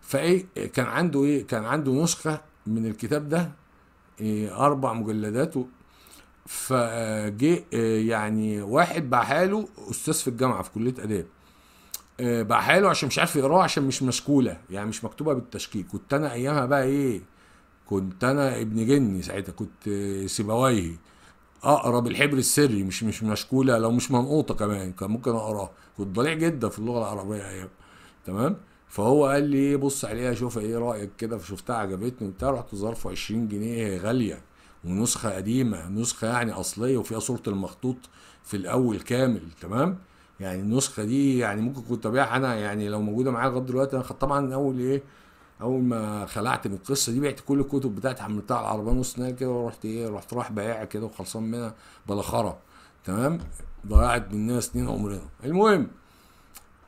فايه كان عنده ايه كان عنده نسخه من الكتاب ده إيه اربع مجلدات فجي آه، يعني واحد بحاله استاذ في الجامعه في كليه اداب آه، بحاله عشان مش عارف يقراه عشان مش مشكوله يعني مش مكتوبه بالتشكيك كنت انا ايامها بقى ايه كنت انا ابن جني ساعتها كنت آه، سيبويه اقرا بالحبر السري مش مش مشكوله لو مش منقوطه كمان كان ممكن اقراها كنت ضليع جدا في اللغه العربيه ايام تمام فهو قال لي إيه، بص عليها شوف ايه رايك كده فشفتها عجبتني وبتاع رحت ظرفه 20 جنيه غاليه ونسخه قديمه نسخه يعني اصليه وفيها صوره المخطوط في الاول كامل تمام يعني النسخه دي يعني ممكن كنت ابيعها انا يعني لو موجوده معايا لغايه دلوقتي انا طبعا اول ايه اول ما خلعت من القصه دي بعت كل الكتب بتاعتي حملتها على العربيه نص كده ورحت ايه رحت رايح بايعها كده وخلصان منها بلاخره تمام ضيعت مننا سنين عمرنا المهم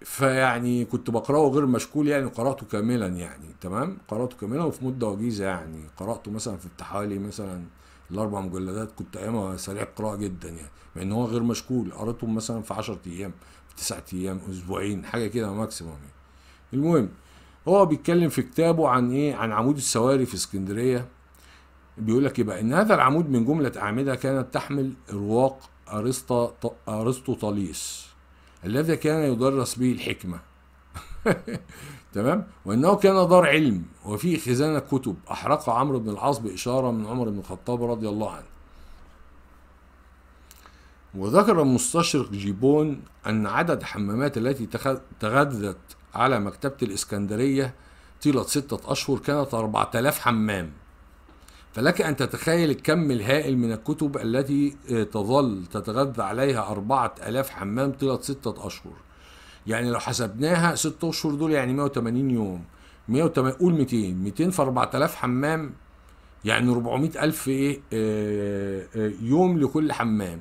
فيعني كنت بقراه غير مشكول يعني قراته كاملا يعني تمام قراته كاملا وفي مده وجيزه يعني قراته مثلا في حوالي مثلا الاربع مجلدات كنت ايامها سريع القراءه جدا يعني مع ان هو غير مشكول قريتهم مثلا في 10 ايام في 9 ايام اسبوعين حاجه كده ماكسيموم يعني المهم هو بيتكلم في كتابه عن ايه عن عمود السواري في اسكندريه بيقول لك ايه بقى ان هذا العمود من جمله اعمده كانت تحمل رواق ارسطا ارسطو طاليس الذي كان يدرس به الحكمه تمام وانه كان دار علم وفي خزانه كتب احرقها عمرو بن العاص باشاره من عمر بن الخطاب رضي الله عنه وذكر المستشرق جيبون أن عدد الحمامات التي تغذت على مكتبة الإسكندرية طيلة ستة أشهر كانت 4000 حمام فلك أن تتخيل الكم الهائل من الكتب التي آه، تظل تتغذى عليها 4000 حمام طيلة ستة أشهر يعني لو حسبناها ست اشهر دول يعني 180 يوم 180 قول 200 200 في 4000 حمام يعني 400000 إيه آه، آه، يوم لكل حمام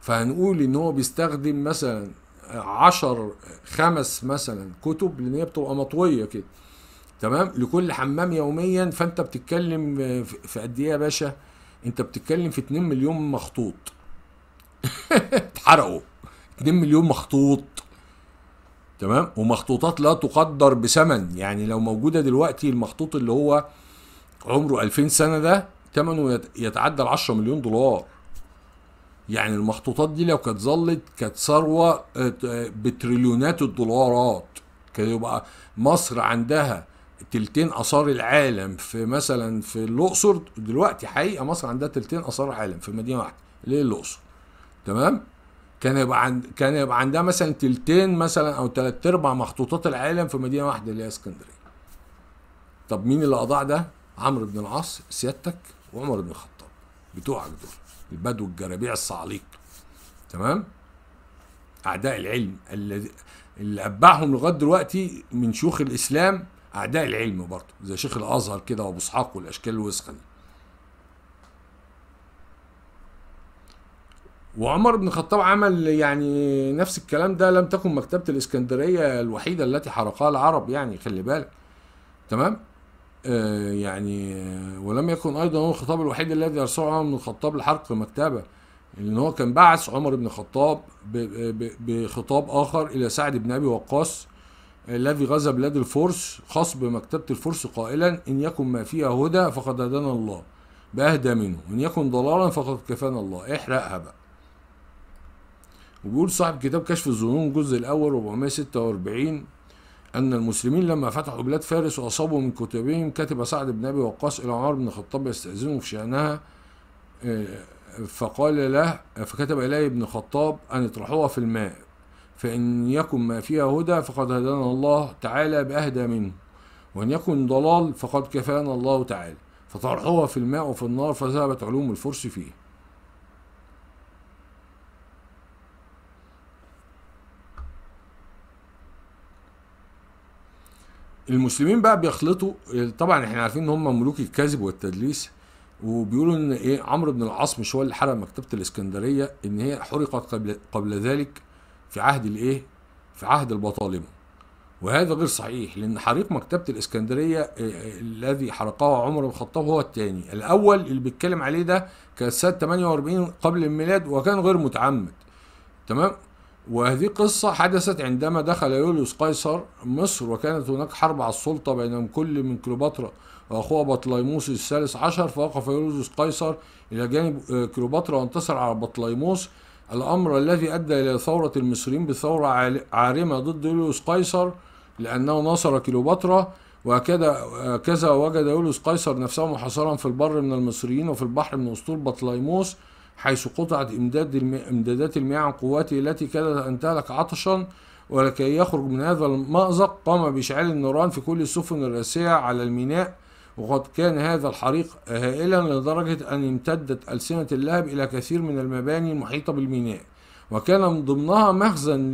فهنقول إن هو بيستخدم مثلا 10 خمس مثلا كتب لأن هي بتبقى مطوية كده تمام لكل حمام يوميا فأنت بتتكلم في قد إيه يا باشا أنت بتتكلم في 2 مليون مخطوط اتحرقوا 2 مليون مخطوط تمام ومخطوطات لا تقدر بثمن يعني لو موجوده دلوقتي المخطوط اللي هو عمره 2000 سنه ده ثمنه يتعدى ال 10 مليون دولار يعني المخطوطات دي لو كانت ظلت كانت ثروه آه، بتريليونات الدولارات كان يبقى مصر عندها تلتين اثار العالم في مثلا في الاقصر دلوقتي حقيقه مصر عندها تلتين اثار العالم في مدينه واحده اللي هي الاقصر تمام كان يبقى عند كان يبقى عندها مثلا تلتين مثلا او تلات ارباع مخطوطات العالم في مدينه واحده اللي هي اسكندريه. طب مين اللي اضاع ده؟ عمرو بن العاص سيادتك وعمر بن الخطاب بتوعك دول البدو الجرابيع الصعاليق تمام؟ اعداء العلم الذي اللي اتبعهم لغايه دلوقتي من شيوخ الاسلام اعداء العلم برضه زي شيخ الازهر كده وابو اسحاق والاشكال الوسخه دي وعمر بن الخطاب عمل يعني نفس الكلام ده لم تكن مكتبة الإسكندرية الوحيدة التي حرقها العرب يعني خلي بالك تمام آه يعني ولم يكن أيضا هو الخطاب الوحيد الذي أرسله عمر بن الخطاب لحرق مكتبة لأن هو كان بعث عمر بن الخطاب بخطاب آخر إلى سعد بن أبي وقاص الذي غزا بلاد الفرس خاص بمكتبة الفرس قائلا إن يكن ما فيها هدى فقد هدانا الله بأهدى منه وإن يكن ضلالا فقد كفانا الله احرقها بقى وبيقول صاحب كتاب كشف الظنون الجزء الاول 446 أن المسلمين لما فتحوا بلاد فارس وأصابوا من كتبهم كتب سعد بن أبي وقاص إلى عمر بن الخطاب يستأذنه في شأنها آه، فقال له فكتب إليه ابن الخطاب أن اطرحوها في الماء فإن يكن ما فيها هدى فقد هدانا الله تعالى بأهدى منه وإن يكن ضلال فقد كفانا الله تعالى فطرحوها في الماء وفي النار فذهبت علوم الفرس فيه المسلمين بقى بيخلطوا طبعا احنا عارفين ان هم ملوك الكذب والتدليس وبيقولوا ان ايه عمرو بن العاص مش هو اللي حرق مكتبه الاسكندريه ان هي حرقت قبل قبل ذلك في عهد الايه؟ في عهد البطالمه. وهذا غير صحيح لان حريق مكتبه الاسكندريه آه، آه، الذي حرقها عمر بن الخطاب هو الثاني، الاول اللي بيتكلم عليه ده كان سنه 48 قبل الميلاد وكان غير متعمد. تمام؟ وهذه قصة حدثت عندما دخل يوليوس قيصر مصر وكانت هناك حرب على السلطة بين كل من كليوباترا وأخوها بطليموس الثالث عشر فوقف يوليوس قيصر إلى جانب آه، كليوباترا وانتصر على بطليموس الأمر الذي أدى إلى ثورة المصريين بثورة عارمة ضد يوليوس قيصر لأنه ناصر كليوباترا وكذا وجد يوليوس قيصر نفسه محاصرا في البر من المصريين وفي البحر من أسطول بطليموس حيث قطعت إمداد إمدادات المياه عن قواته التي كادت أن تهلك عطشا ولكي يخرج من هذا المأزق قام بإشعال النيران في كل السفن الرئيسية على الميناء وقد كان هذا الحريق هائلا لدرجة أن امتدت ألسنة اللهب إلى كثير من المباني المحيطة بالميناء وكان من ضمنها مخزن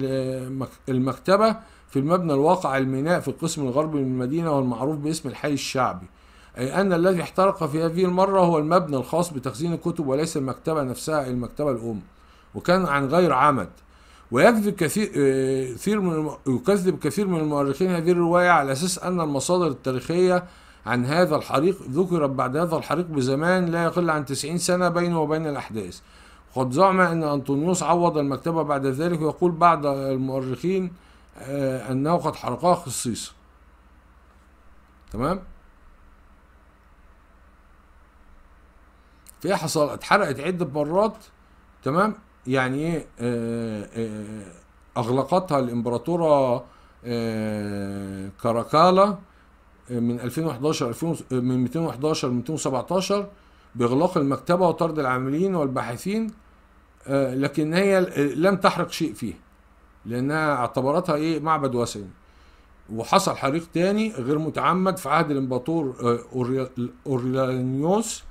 المكتبة في المبنى الواقع على الميناء في القسم الغربي من المدينة والمعروف باسم الحي الشعبي أي أن الذي احترق في هذه المرة هو المبنى الخاص بتخزين الكتب وليس المكتبة نفسها المكتبة الأم وكان عن غير عمد ويكذب كثير آه، كثير من يكذب كثير من المؤرخين هذه الرواية على أساس أن المصادر التاريخية عن هذا الحريق ذكرت بعد هذا الحريق بزمان لا يقل عن 90 سنة بينه وبين الأحداث وقد زعم أن أنطونيوس عوض المكتبة بعد ذلك ويقول بعض المؤرخين آه، أنه قد حرقها خصيصا تمام؟ فايه حصل اتحرقت عده مرات تمام يعني ايه آه، آه، اغلقتها الامبراطوره آه، كاراكالا من 2011 من 211 ل 217 باغلاق المكتبه وطرد العاملين والباحثين لكن هي لم تحرق شيء فيها لانها اعتبرتها ايه معبد وثني وحصل حريق تاني غير متعمد في عهد الامبراطور اوريلانيوس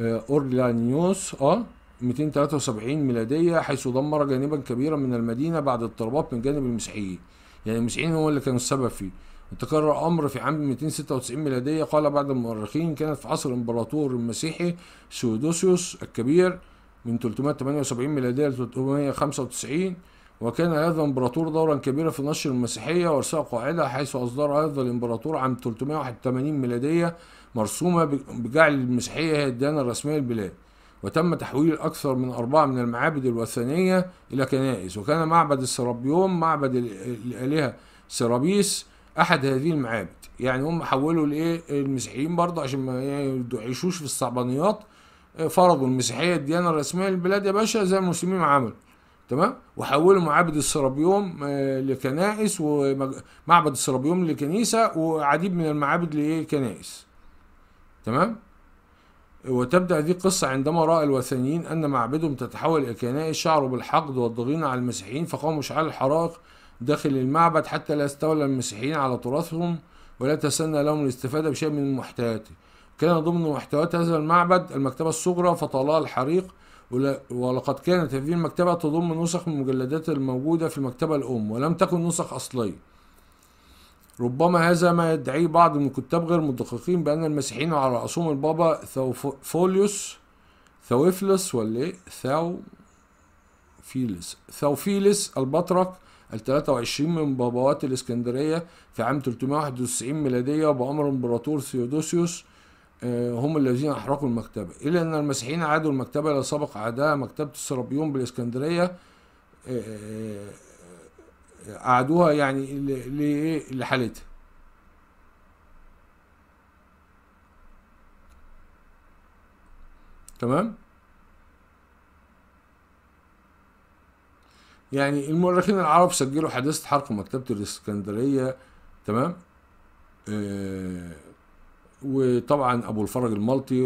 أورلانيوس اه 273 آه، ميلادية حيث دمر جانبا كبيرا من المدينة بعد اضطرابات من جانب المسيحيين يعني المسيحيين هو اللي كانوا السبب فيه وتكرر أمر في عام 296 ميلادية قال بعض المؤرخين كانت في عصر الإمبراطور المسيحي سودوسيوس الكبير من 378 ميلادية ل 395 وكان هذا الإمبراطور دورا كبيرا في نشر المسيحية وإرساء قاعدة حيث أصدر هذا الإمبراطور عام 381 ميلادية مرسومة بجعل المسيحية هي الديانة الرسمية للبلاد وتم تحويل أكثر من أربعة من المعابد الوثنية إلى كنائس وكان معبد السرابيوم معبد الآلهة سرابيس أحد هذه المعابد يعني هم حولوا لإيه المسيحيين برضه عشان ما يعيشوش في الصعبانيات آه، فرضوا المسيحية الديانة الرسمية للبلاد يا باشا زي المسلمين عملوا تمام وحولوا معابد السرابيوم آه، لكنائس ومعبد السرابيوم لكنيسة وعديد من المعابد لكنائس تمام وتبدأ دي القصة عندما رأى الوثنيين أن معبدهم تتحول إلى كنائس شعروا بالحقد والضغينة على المسيحيين فقاموا بإشعال الحرائق داخل المعبد حتى لا يستولى المسيحيين على تراثهم ولا تسنى لهم الاستفادة بشيء من محتوياته كان ضمن محتويات هذا المعبد المكتبة الصغرى فطالها الحريق ولقد كانت هذه المكتبة تضم نسخ من المجلدات الموجودة في المكتبة الأم ولم تكن نسخ أصلية ربما هذا ما يدعيه بعض من الكتاب غير مدققين بأن المسيحيين على رأسهم البابا ثوفوليوس ثوفيلس ولا إيه؟ ثو فيلس ثوفيلس البطرك ال 23 من بابوات الإسكندرية في عام 391 ميلادية بأمر الإمبراطور ثيودوسيوس آه، هم الذين أحرقوا المكتبة إلا أن المسيحيين عادوا المكتبة إلى سبق عادها مكتبة السرابيون بالإسكندرية آه، آه، قعدوها يعني لحالتها تمام يعني المؤرخين العرب سجلوا حادثة حرق مكتبة الإسكندرية تمام آه وطبعا أبو الفرج الملطي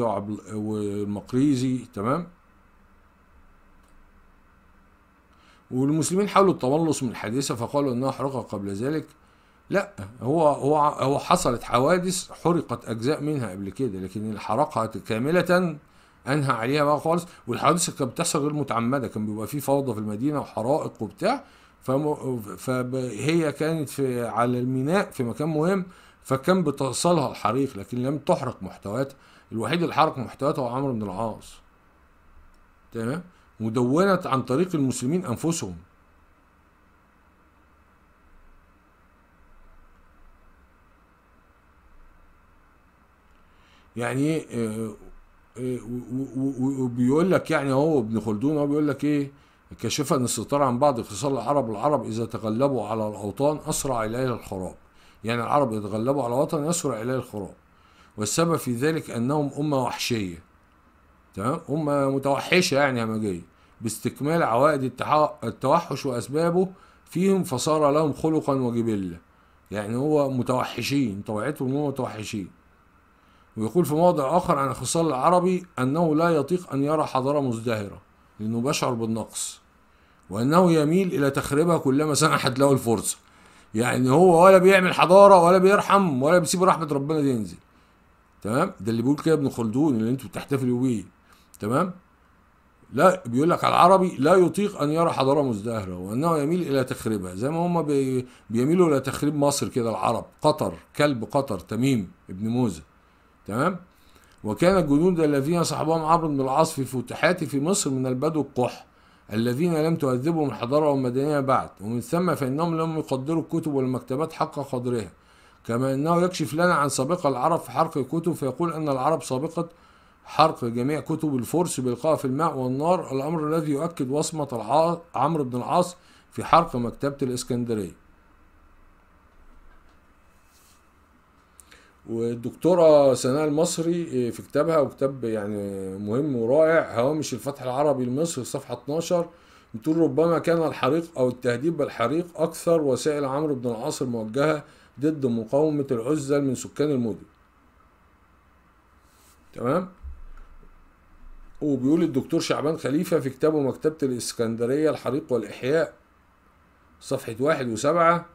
والمقريزي تمام والمسلمين حاولوا التملص من الحادثه فقالوا انها حرقت قبل ذلك لا هو هو هو حصلت حوادث حرقت اجزاء منها قبل كده لكن اللي حرقها كامله انهى عليها بقى خالص والحوادث كانت بتحصل غير متعمده كان بيبقى في فوضى في المدينه وحرائق وبتاع فهي كانت في على الميناء في مكان مهم فكان بتوصلها الحريق لكن لم تحرق محتوياتها الوحيد اللي حرق محتوياتها هو عمرو بن العاص تمام مدونت عن طريق المسلمين أنفسهم يعني آه، آه، وبيقول لك يعني هو ابن خلدون هو بيقول لك ايه كشفا الستار عن بعض خصال العرب العرب اذا تغلبوا على الاوطان اسرع اليها الخراب يعني العرب يتغلبوا على وطن يسرع اليه الخراب والسبب في ذلك انهم امه وحشيه تمام هم متوحشة يعني همجية باستكمال عوائد التوحش وأسبابه فيهم فصار لهم خلقا وجبلة يعني هو متوحشين طبيعتهم هم متوحشين ويقول في موضع آخر عن خصال العربي أنه لا يطيق أن يرى حضارة مزدهرة لأنه بشعر بالنقص وأنه يميل إلى تخريبها كلما سنحت له الفرصة يعني هو ولا بيعمل حضارة ولا بيرحم ولا بيسيب رحمة ربنا تنزل تمام ده اللي بيقول كده ابن خلدون اللي انتوا بتحتفلوا بيه تمام لا بيقول لك على العربي لا يطيق ان يرى حضاره مزدهره وانه يميل الى تخريبها زي ما هم بيميلوا الى تخريب مصر كده العرب قطر كلب قطر تميم ابن موزه تمام وكان الجنود الذين صاحبهم عمرو بن العاص في فتوحاته في مصر من البدو القح الذين لم تهذبهم الحضاره والمدنيه بعد ومن ثم فانهم لم يقدروا الكتب والمكتبات حق قدرها كما انه يكشف لنا عن سابقه العرب في حرق الكتب فيقول ان العرب سابقه حرق جميع كتب الفرس بإلقاء في الماء والنار الأمر الذي يؤكد وصمة عمرو بن العاص في حرق مكتبة الإسكندرية والدكتورة سناء المصري في كتابها وكتاب يعني مهم ورائع هوامش الفتح العربي لمصر صفحة 12 بتقول ربما كان الحريق أو التهديد بالحريق أكثر وسائل عمرو بن العاص الموجهة ضد مقاومة العزل من سكان المدن تمام وبيقول الدكتور شعبان خليفة في كتابه مكتبة الإسكندرية الحريق والإحياء صفحة واحد وسبعة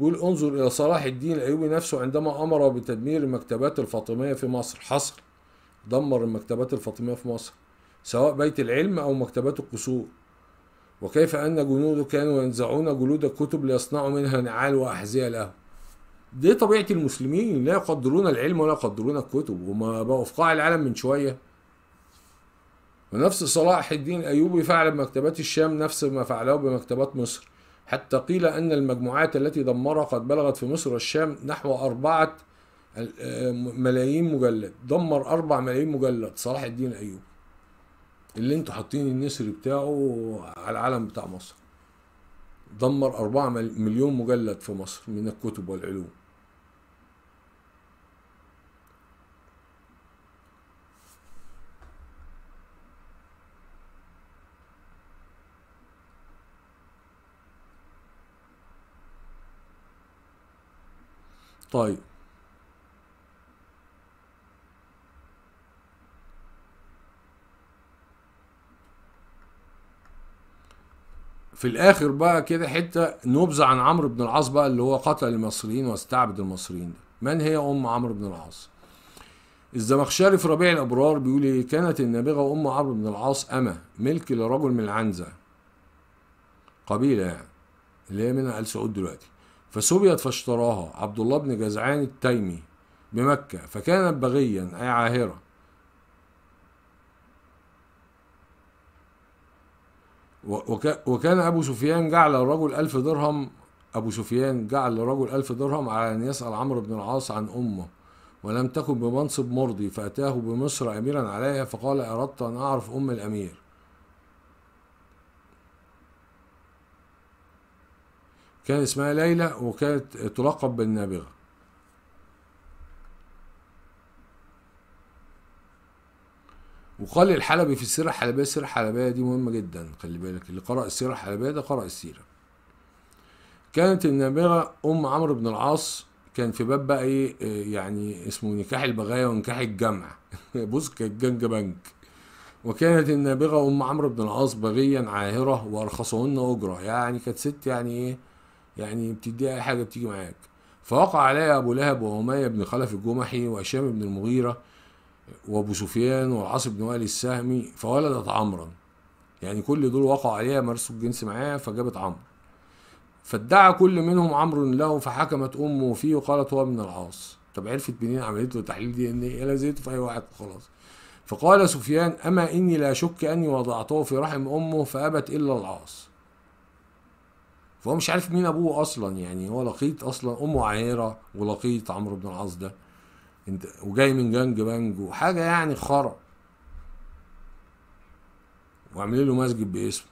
بيقول انظر إلى صلاح الدين الأيوبي نفسه عندما أمر بتدمير المكتبات الفاطمية في مصر حصر دمر المكتبات الفاطمية في مصر سواء بيت العلم أو مكتبات القصور وكيف أن جنوده كانوا ينزعون جلود الكتب ليصنعوا منها نعال وأحذية له دي طبيعة المسلمين لا يقدرون العلم ولا يقدرون الكتب وما بقوا في قاع العالم من شوية ونفس صلاح الدين أيوبي فعل بمكتبات الشام نفس ما فعله بمكتبات مصر حتى قيل أن المجموعات التي دمرها قد بلغت في مصر والشام نحو أربعة آه، ملايين مجلد دمر أربع ملايين مجلد صلاح الدين أيوبي اللي انتوا حاطين النسر بتاعه على العلم بتاع مصر دمر أربعة مليون مجلد في مصر من الكتب والعلوم طيب في الاخر بقى كده حته نبذه عن عمرو بن العاص بقى اللي هو قتل المصريين واستعبد المصريين ده من هي ام عمرو بن العاص الزمخشري في ربيع الابرار بيقول ايه كانت النابغه ام عمرو بن العاص اما ملك لرجل من العنزه قبيله يعني اللي هي من ال سعود دلوقتي فسبيت فاشتراها عبد الله بن جزعان التيمي بمكة فكانت بغيا أي عاهرة وكان أبو سفيان جعل الرجل ألف درهم أبو سفيان جعل الرجل ألف درهم على أن يسأل عمرو بن العاص عن أمه ولم تكن بمنصب مرضي فأتاه بمصر أميرا عليها فقال أردت أن أعرف أم الأمير كان اسمها ليلى وكانت تلقب بالنابغة وقال الحلبي في السيرة الحلبية السيرة الحلبية دي مهمة جدا خلي بالك اللي قرأ السيرة الحلبية ده قرأ السيرة كانت النابغة أم عمرو بن العاص كان في باب بقى ايه يعني اسمه نكاح البغاية ونكاح الجمع بص كانت بنك وكانت النابغة أم عمرو بن العاص بغيا عاهرة وأرخصهن أجرة يعني كانت ست يعني إيه يعني بتديها حاجه بتيجي معاك فوقع عليها ابو لهب واميه بن خلف الجمحي وهشام بن المغيره وابو سفيان والعاص بن وائل السهمي فولدت عمرا يعني كل دول وقعوا عليها مارسوا الجنس معاها فجابت عمرو فادعى كل منهم عمرو له فحكمت امه فيه وقالت هو من العاص طب عرفت منين عملت له تحليل دي ان ايه لزيته في اي واحد خلاص فقال سفيان اما اني لا شك اني وضعته في رحم امه فابت الا العاص فهو مش عارف مين ابوه اصلا يعني هو لقيط اصلا امه عايره ولقيط عمرو بن العاص ده انت وجاي من جنج بنج وحاجه يعني خرا وعاملين له مسجد باسمه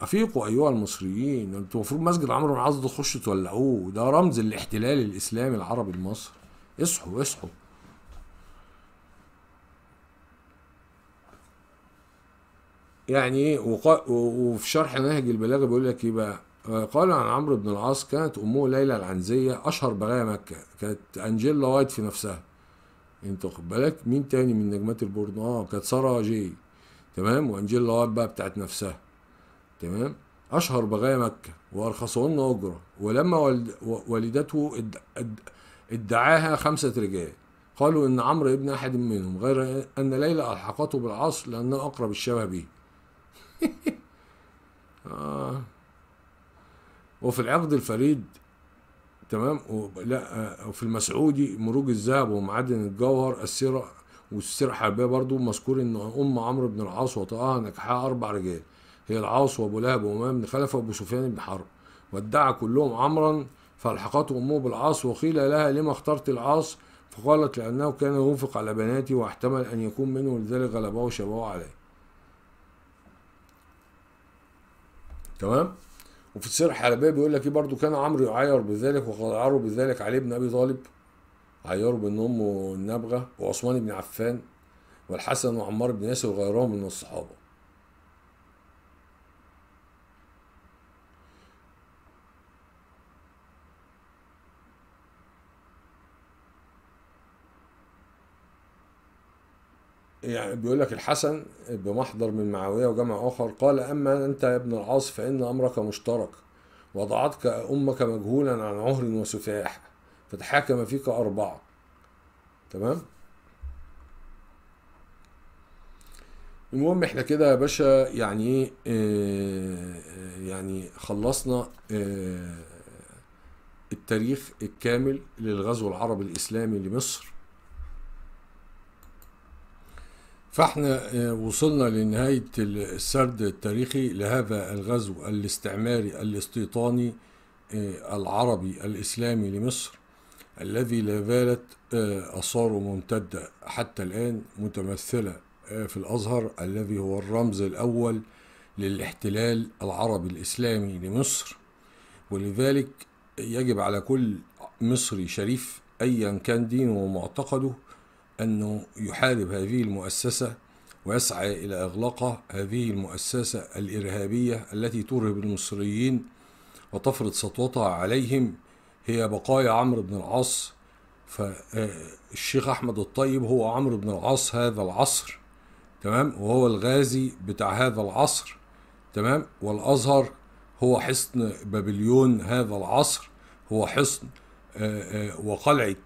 افيقوا ايها المصريين انتوا المفروض مسجد عمرو بن العاص ده تخشوا تولعوه ده رمز الاحتلال الاسلامي العربي المصري اصحوا اصحوا يعني وفي شرح نهج البلاغه بيقول لك يبقى إيه قال عن عمرو بن العاص كانت امه ليلى العنزيه اشهر بغايا مكه كانت انجيلا وايت في نفسها انت خد بالك مين تاني من نجمات البورد اه كانت ساره جي تمام وانجيلا وايت بقى بتاعت نفسها تمام اشهر بغايا مكه وارخصهن اجره ولما والدته ادعاها خمسه رجال قالوا ان عمرو ابن احد منهم غير ان ليلى الحقته بالعصر لانه اقرب الشبه به آه. وفي العقد الفريد تمام لا آه، وفي المسعودي مروج الذهب ومعادن الجوهر السيرة والسيرة الحربية برضو مذكور ان ام عمرو بن العاص وطاها نكحها اربع رجال هي العاص وابو لهب وامام بن خلف وابو سفيان بن حرب وادعى كلهم عمرا فالحقته امه بالعاص وقيل لها لما اخترت العاص فقالت لانه كان ينفق على بناتي واحتمل ان يكون منه لذلك غلبه وشبهه عليه تمام وفي السيره الحلبيه بيقول لك ايه برضه كان عمرو يعير بذلك وقد عاروا بذلك علي بن ابي طالب عيروا بان امه النابغه وعثمان بن عفان والحسن وعمار بن ياسر وغيرهم من الصحابه يعني بيقول لك الحسن بمحضر من معاويه وجمع اخر قال اما انت يا ابن العاص فان امرك مشترك وضعتك امك مجهولا عن عهر وسفاح فتحاكم فيك اربعه تمام المهم احنا كده يا باشا يعني ايه, إيه، يعني خلصنا إيه، التاريخ الكامل للغزو العربي الاسلامي لمصر فاحنا آه، وصلنا لنهاية السرد التاريخي لهذا الغزو الاستعماري الاستيطاني آه، العربي الإسلامي لمصر الذي لا زالت آه، آثاره ممتدة حتى الآن متمثلة في الأزهر الذي هو الرمز الأول للاحتلال العربي الإسلامي لمصر ولذلك يجب على كل مصري شريف أيا كان دينه ومعتقده أنه يحارب هذه المؤسسة ويسعى إلى إغلاق هذه المؤسسة الإرهابية التي ترهب المصريين وتفرض سطوتها عليهم هي بقايا عمرو بن العاص فالشيخ آه، أحمد الطيب هو عمرو بن العاص هذا العصر تمام وهو الغازي بتاع هذا العصر تمام والأزهر هو حصن بابليون هذا العصر هو حصن آه، آه، وقلعة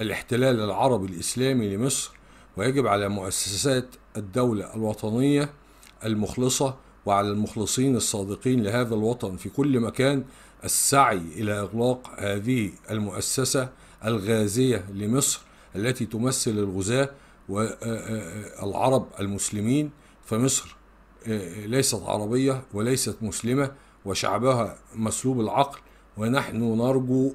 الاحتلال العربي الإسلامي لمصر ويجب على مؤسسات الدولة الوطنية المخلصة وعلى المخلصين الصادقين لهذا الوطن في كل مكان السعي إلى إغلاق هذه المؤسسة الغازية لمصر التي تمثل الغزاة والعرب المسلمين فمصر ليست عربية وليست مسلمة وشعبها مسلوب العقل ونحن نرجو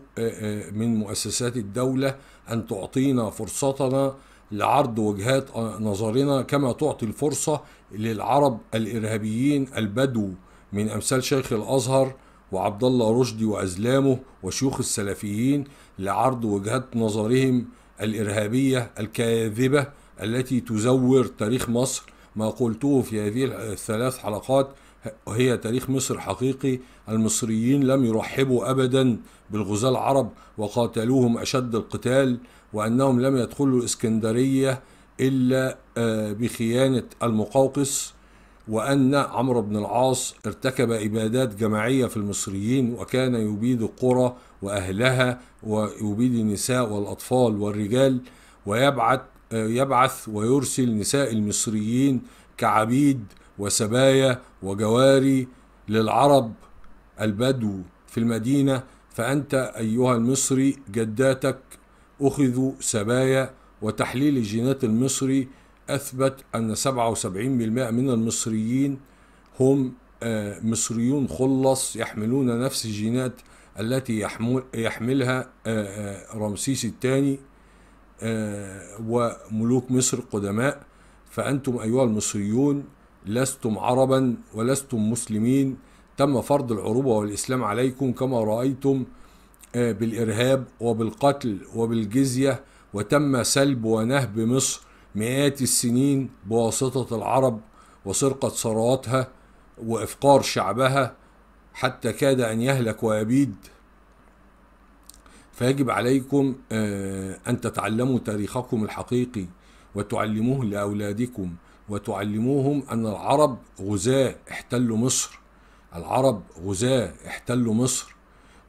من مؤسسات الدولة أن تعطينا فرصتنا لعرض وجهات نظرنا كما تعطي الفرصة للعرب الإرهابيين البدو من أمثال شيخ الأزهر وعبد الله رشدي وأزلامه وشيوخ السلفيين لعرض وجهات نظرهم الإرهابية الكاذبة التي تزور تاريخ مصر ما قلته في هذه الثلاث حلقات وهي تاريخ مصر حقيقي المصريين لم يرحبوا أبدا بالغزاة العرب وقاتلوهم أشد القتال وأنهم لم يدخلوا الإسكندرية إلا آه، بخيانة المقوقس وأن عمرو بن العاص ارتكب إبادات جماعية في المصريين وكان يبيد القرى وأهلها ويبيد النساء والأطفال والرجال ويبعث آه، يبعث ويرسل نساء المصريين كعبيد وسبايا وجواري للعرب البدو في المدينة فأنت أيها المصري جداتك أخذوا سبايا وتحليل الجينات المصري أثبت أن 77% من المصريين هم آه، مصريون خلص يحملون نفس الجينات التي يحملها آه، آه، رمسيس الثاني وملوك مصر القدماء فأنتم أيها المصريون لستم عربا ولستم مسلمين تم فرض العروبة والإسلام عليكم كما رأيتم آه، بالإرهاب وبالقتل وبالجزية وتم سلب ونهب مصر مئات السنين بواسطة العرب وسرقة ثرواتها وإفقار شعبها حتى كاد أن يهلك ويبيد فيجب عليكم آه، أن تتعلموا تاريخكم الحقيقي وتعلموه لأولادكم وتعلموهم أن العرب غزاة احتلوا مصر العرب غزاة احتلوا مصر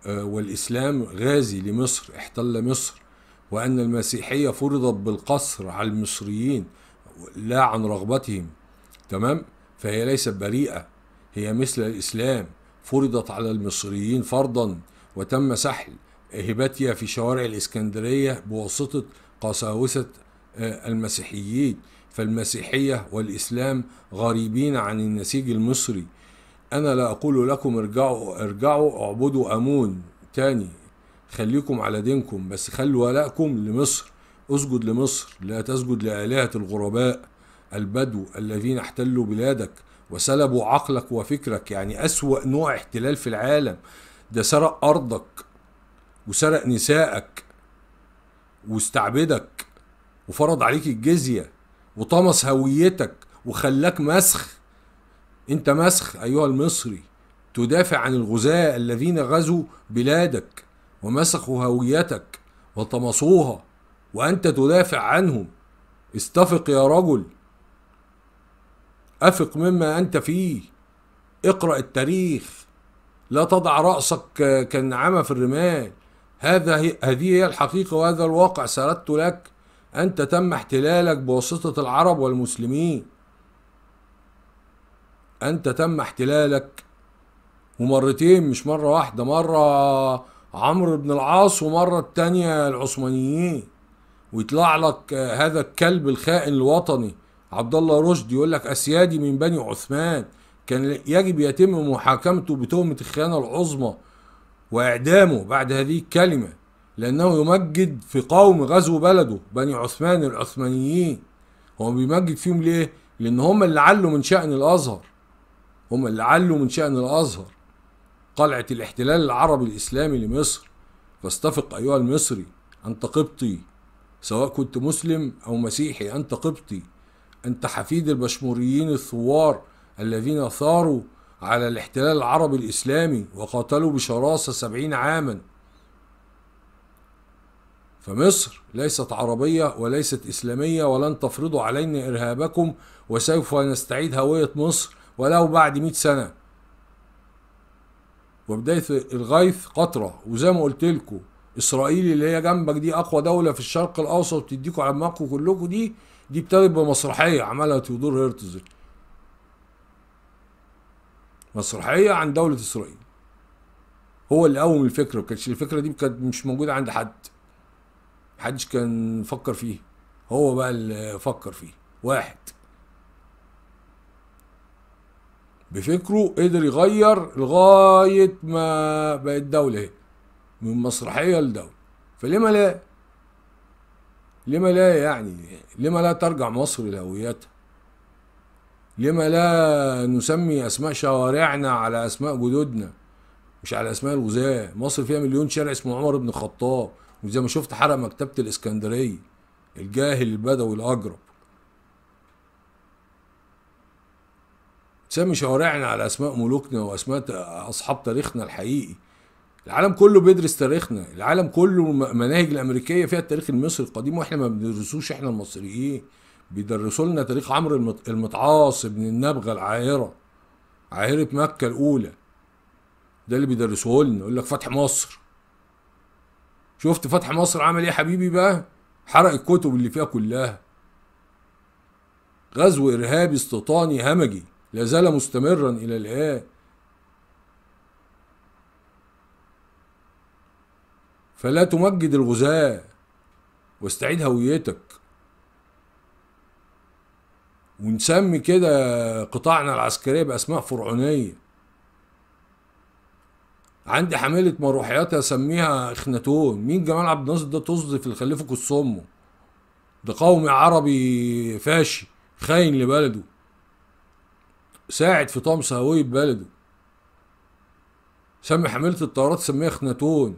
آه، والإسلام غازي لمصر احتل مصر وأن المسيحية فرضت بالقصر على المصريين لا عن رغبتهم تمام فهي ليست بريئة هي مثل الإسلام فرضت على المصريين فرضا وتم سحل هباتيا في شوارع الإسكندرية بواسطة قساوسة آه، المسيحيين فالمسيحية والإسلام غريبين عن النسيج المصري أنا لا أقول لكم ارجعوا ارجعوا اعبدوا أمون تاني خليكم على دينكم بس خلوا ولاءكم لمصر اسجد لمصر لا تسجد لآلهة الغرباء البدو الذين احتلوا بلادك وسلبوا عقلك وفكرك يعني أسوأ نوع احتلال في العالم ده سرق أرضك وسرق نسائك واستعبدك وفرض عليك الجزية وطمس هويتك وخلاك مسخ انت مسخ ايها المصري تدافع عن الغزاة الذين غزوا بلادك ومسخوا هويتك وطمسوها وانت تدافع عنهم استفق يا رجل افق مما انت فيه اقرا التاريخ لا تضع راسك كالنعامه في الرمال هذا هي هذه هي الحقيقه وهذا الواقع سردت لك أنت تم احتلالك بواسطة العرب والمسلمين أنت تم احتلالك ومرتين مش مرة واحدة مرة عمرو بن العاص ومرة التانية العثمانيين ويطلع لك هذا الكلب الخائن الوطني عبد الله رشد يقول لك أسيادي من بني عثمان كان يجب يتم محاكمته بتهمة الخيانة العظمى وإعدامه بعد هذه الكلمة لأنه يمجد في قوم غزو بلده بني عثمان العثمانيين هو بيمجد فيهم ليه؟ لأن هم اللي علوا من شأن الأزهر هم اللي علوا من شأن الأزهر قلعة الاحتلال العربي الإسلامي لمصر فاستفق أيها المصري أنت قبطي سواء كنت مسلم أو مسيحي أنت قبطي أنت حفيد البشموريين الثوار الذين ثاروا على الاحتلال العربي الإسلامي وقاتلوا بشراسة سبعين عاماً فمصر ليست عربية وليست إسلامية ولن تفرضوا علينا إرهابكم وسوف نستعيد هوية مصر ولو بعد مئة سنة وبداية الغيث قطرة وزي ما قلت لكم إسرائيل اللي هي جنبك دي أقوى دولة في الشرق الأوسط بتديكوا عماكم كلكم دي دي ابتدت بمسرحية عملها تيودور هيرتزل مسرحية عن دولة إسرائيل هو اللي قوم الفكرة ما كانتش الفكرة دي كانت مش موجودة عند حد محدش كان فكر فيه هو بقى اللي فكر فيه واحد بفكره قدر يغير لغاية ما بقت دولة اهي من مسرحية لدولة فلما لا لما لا يعني لما لا ترجع مصر لهويتها لما لا نسمي اسماء شوارعنا على اسماء جدودنا مش على اسماء الغزاة مصر فيها مليون شارع اسمه عمر بن الخطاب وزي ما شفت حرق مكتبة الإسكندرية الجاهل البدوي الأجرب سمي شوارعنا على أسماء ملوكنا وأسماء أصحاب تاريخنا الحقيقي العالم كله بيدرس تاريخنا العالم كله المناهج الأمريكية فيها التاريخ المصري القديم وإحنا ما بندرسوش إحنا المصريين بيدرسوا لنا تاريخ عمرو المتعاص ابن النبغة العاهرة عاهرة مكة الأولى ده اللي بيدرسوه لنا يقول لك فتح مصر شفت فتح مصر عمل ايه يا حبيبي بقى حرق الكتب اللي فيها كلها غزو ارهابي استيطاني همجي لا زال مستمرا الى الان فلا تمجد الغزاة واستعيد هويتك ونسمي كده قطاعنا العسكرية بأسماء فرعونية عندي حملة مروحيات اسميها اخناتون مين جمال عبد الناصر ده طز في الخليفة كسمه ده قومي عربي فاشي خاين لبلده ساعد في طمس هوية بلده سمي حملة الطيارات سميها اخناتون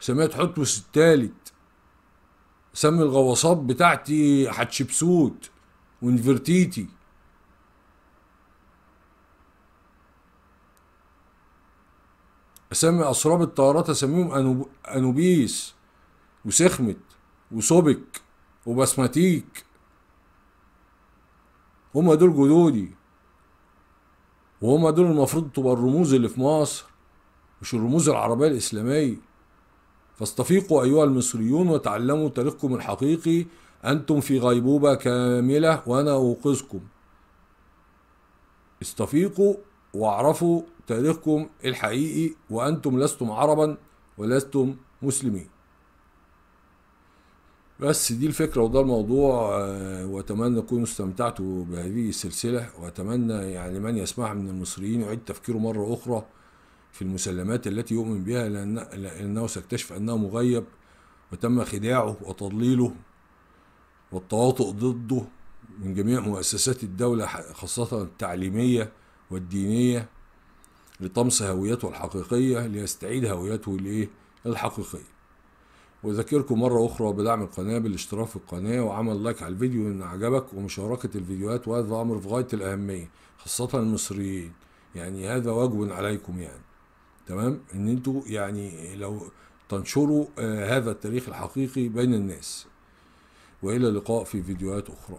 سميها تحط التالت سمي الغواصات بتاعتي حتشبسوت ونفرتيتي اسمي اسراب الطيارات اسميهم انوبيس وسخمت وسوبك وبسماتيك هما دول جدودي وهما دول المفروض تبقى الرموز اللي في مصر مش الرموز العربية الإسلامية فاستفيقوا أيها المصريون وتعلموا تاريخكم الحقيقي أنتم في غيبوبة كاملة وأنا أوقظكم استفيقوا واعرفوا تاريخكم الحقيقي وأنتم لستم عربا ولستم مسلمين بس دي الفكرة وده الموضوع آه، وأتمنى تكونوا استمتعتوا بهذه السلسلة وأتمنى يعني من يسمع من المصريين يعيد تفكيره مرة أخرى في المسلمات التي يؤمن بها لأن لأنه سيكتشف أنه مغيب وتم خداعه وتضليله والتواطؤ ضده من جميع مؤسسات الدولة خاصة التعليمية والدينية لطمس هويته الحقيقية ليستعيد هويته الإيه؟ الحقيقية وأذكركم مرة أخرى بدعم القناة بالاشتراك في القناة وعمل لايك على الفيديو إن عجبك ومشاركة الفيديوهات وهذا أمر في غاية الأهمية خاصة المصريين يعني هذا واجب عليكم يعني تمام إن أنتوا يعني لو تنشروا آه هذا التاريخ الحقيقي بين الناس وإلى اللقاء في فيديوهات أخرى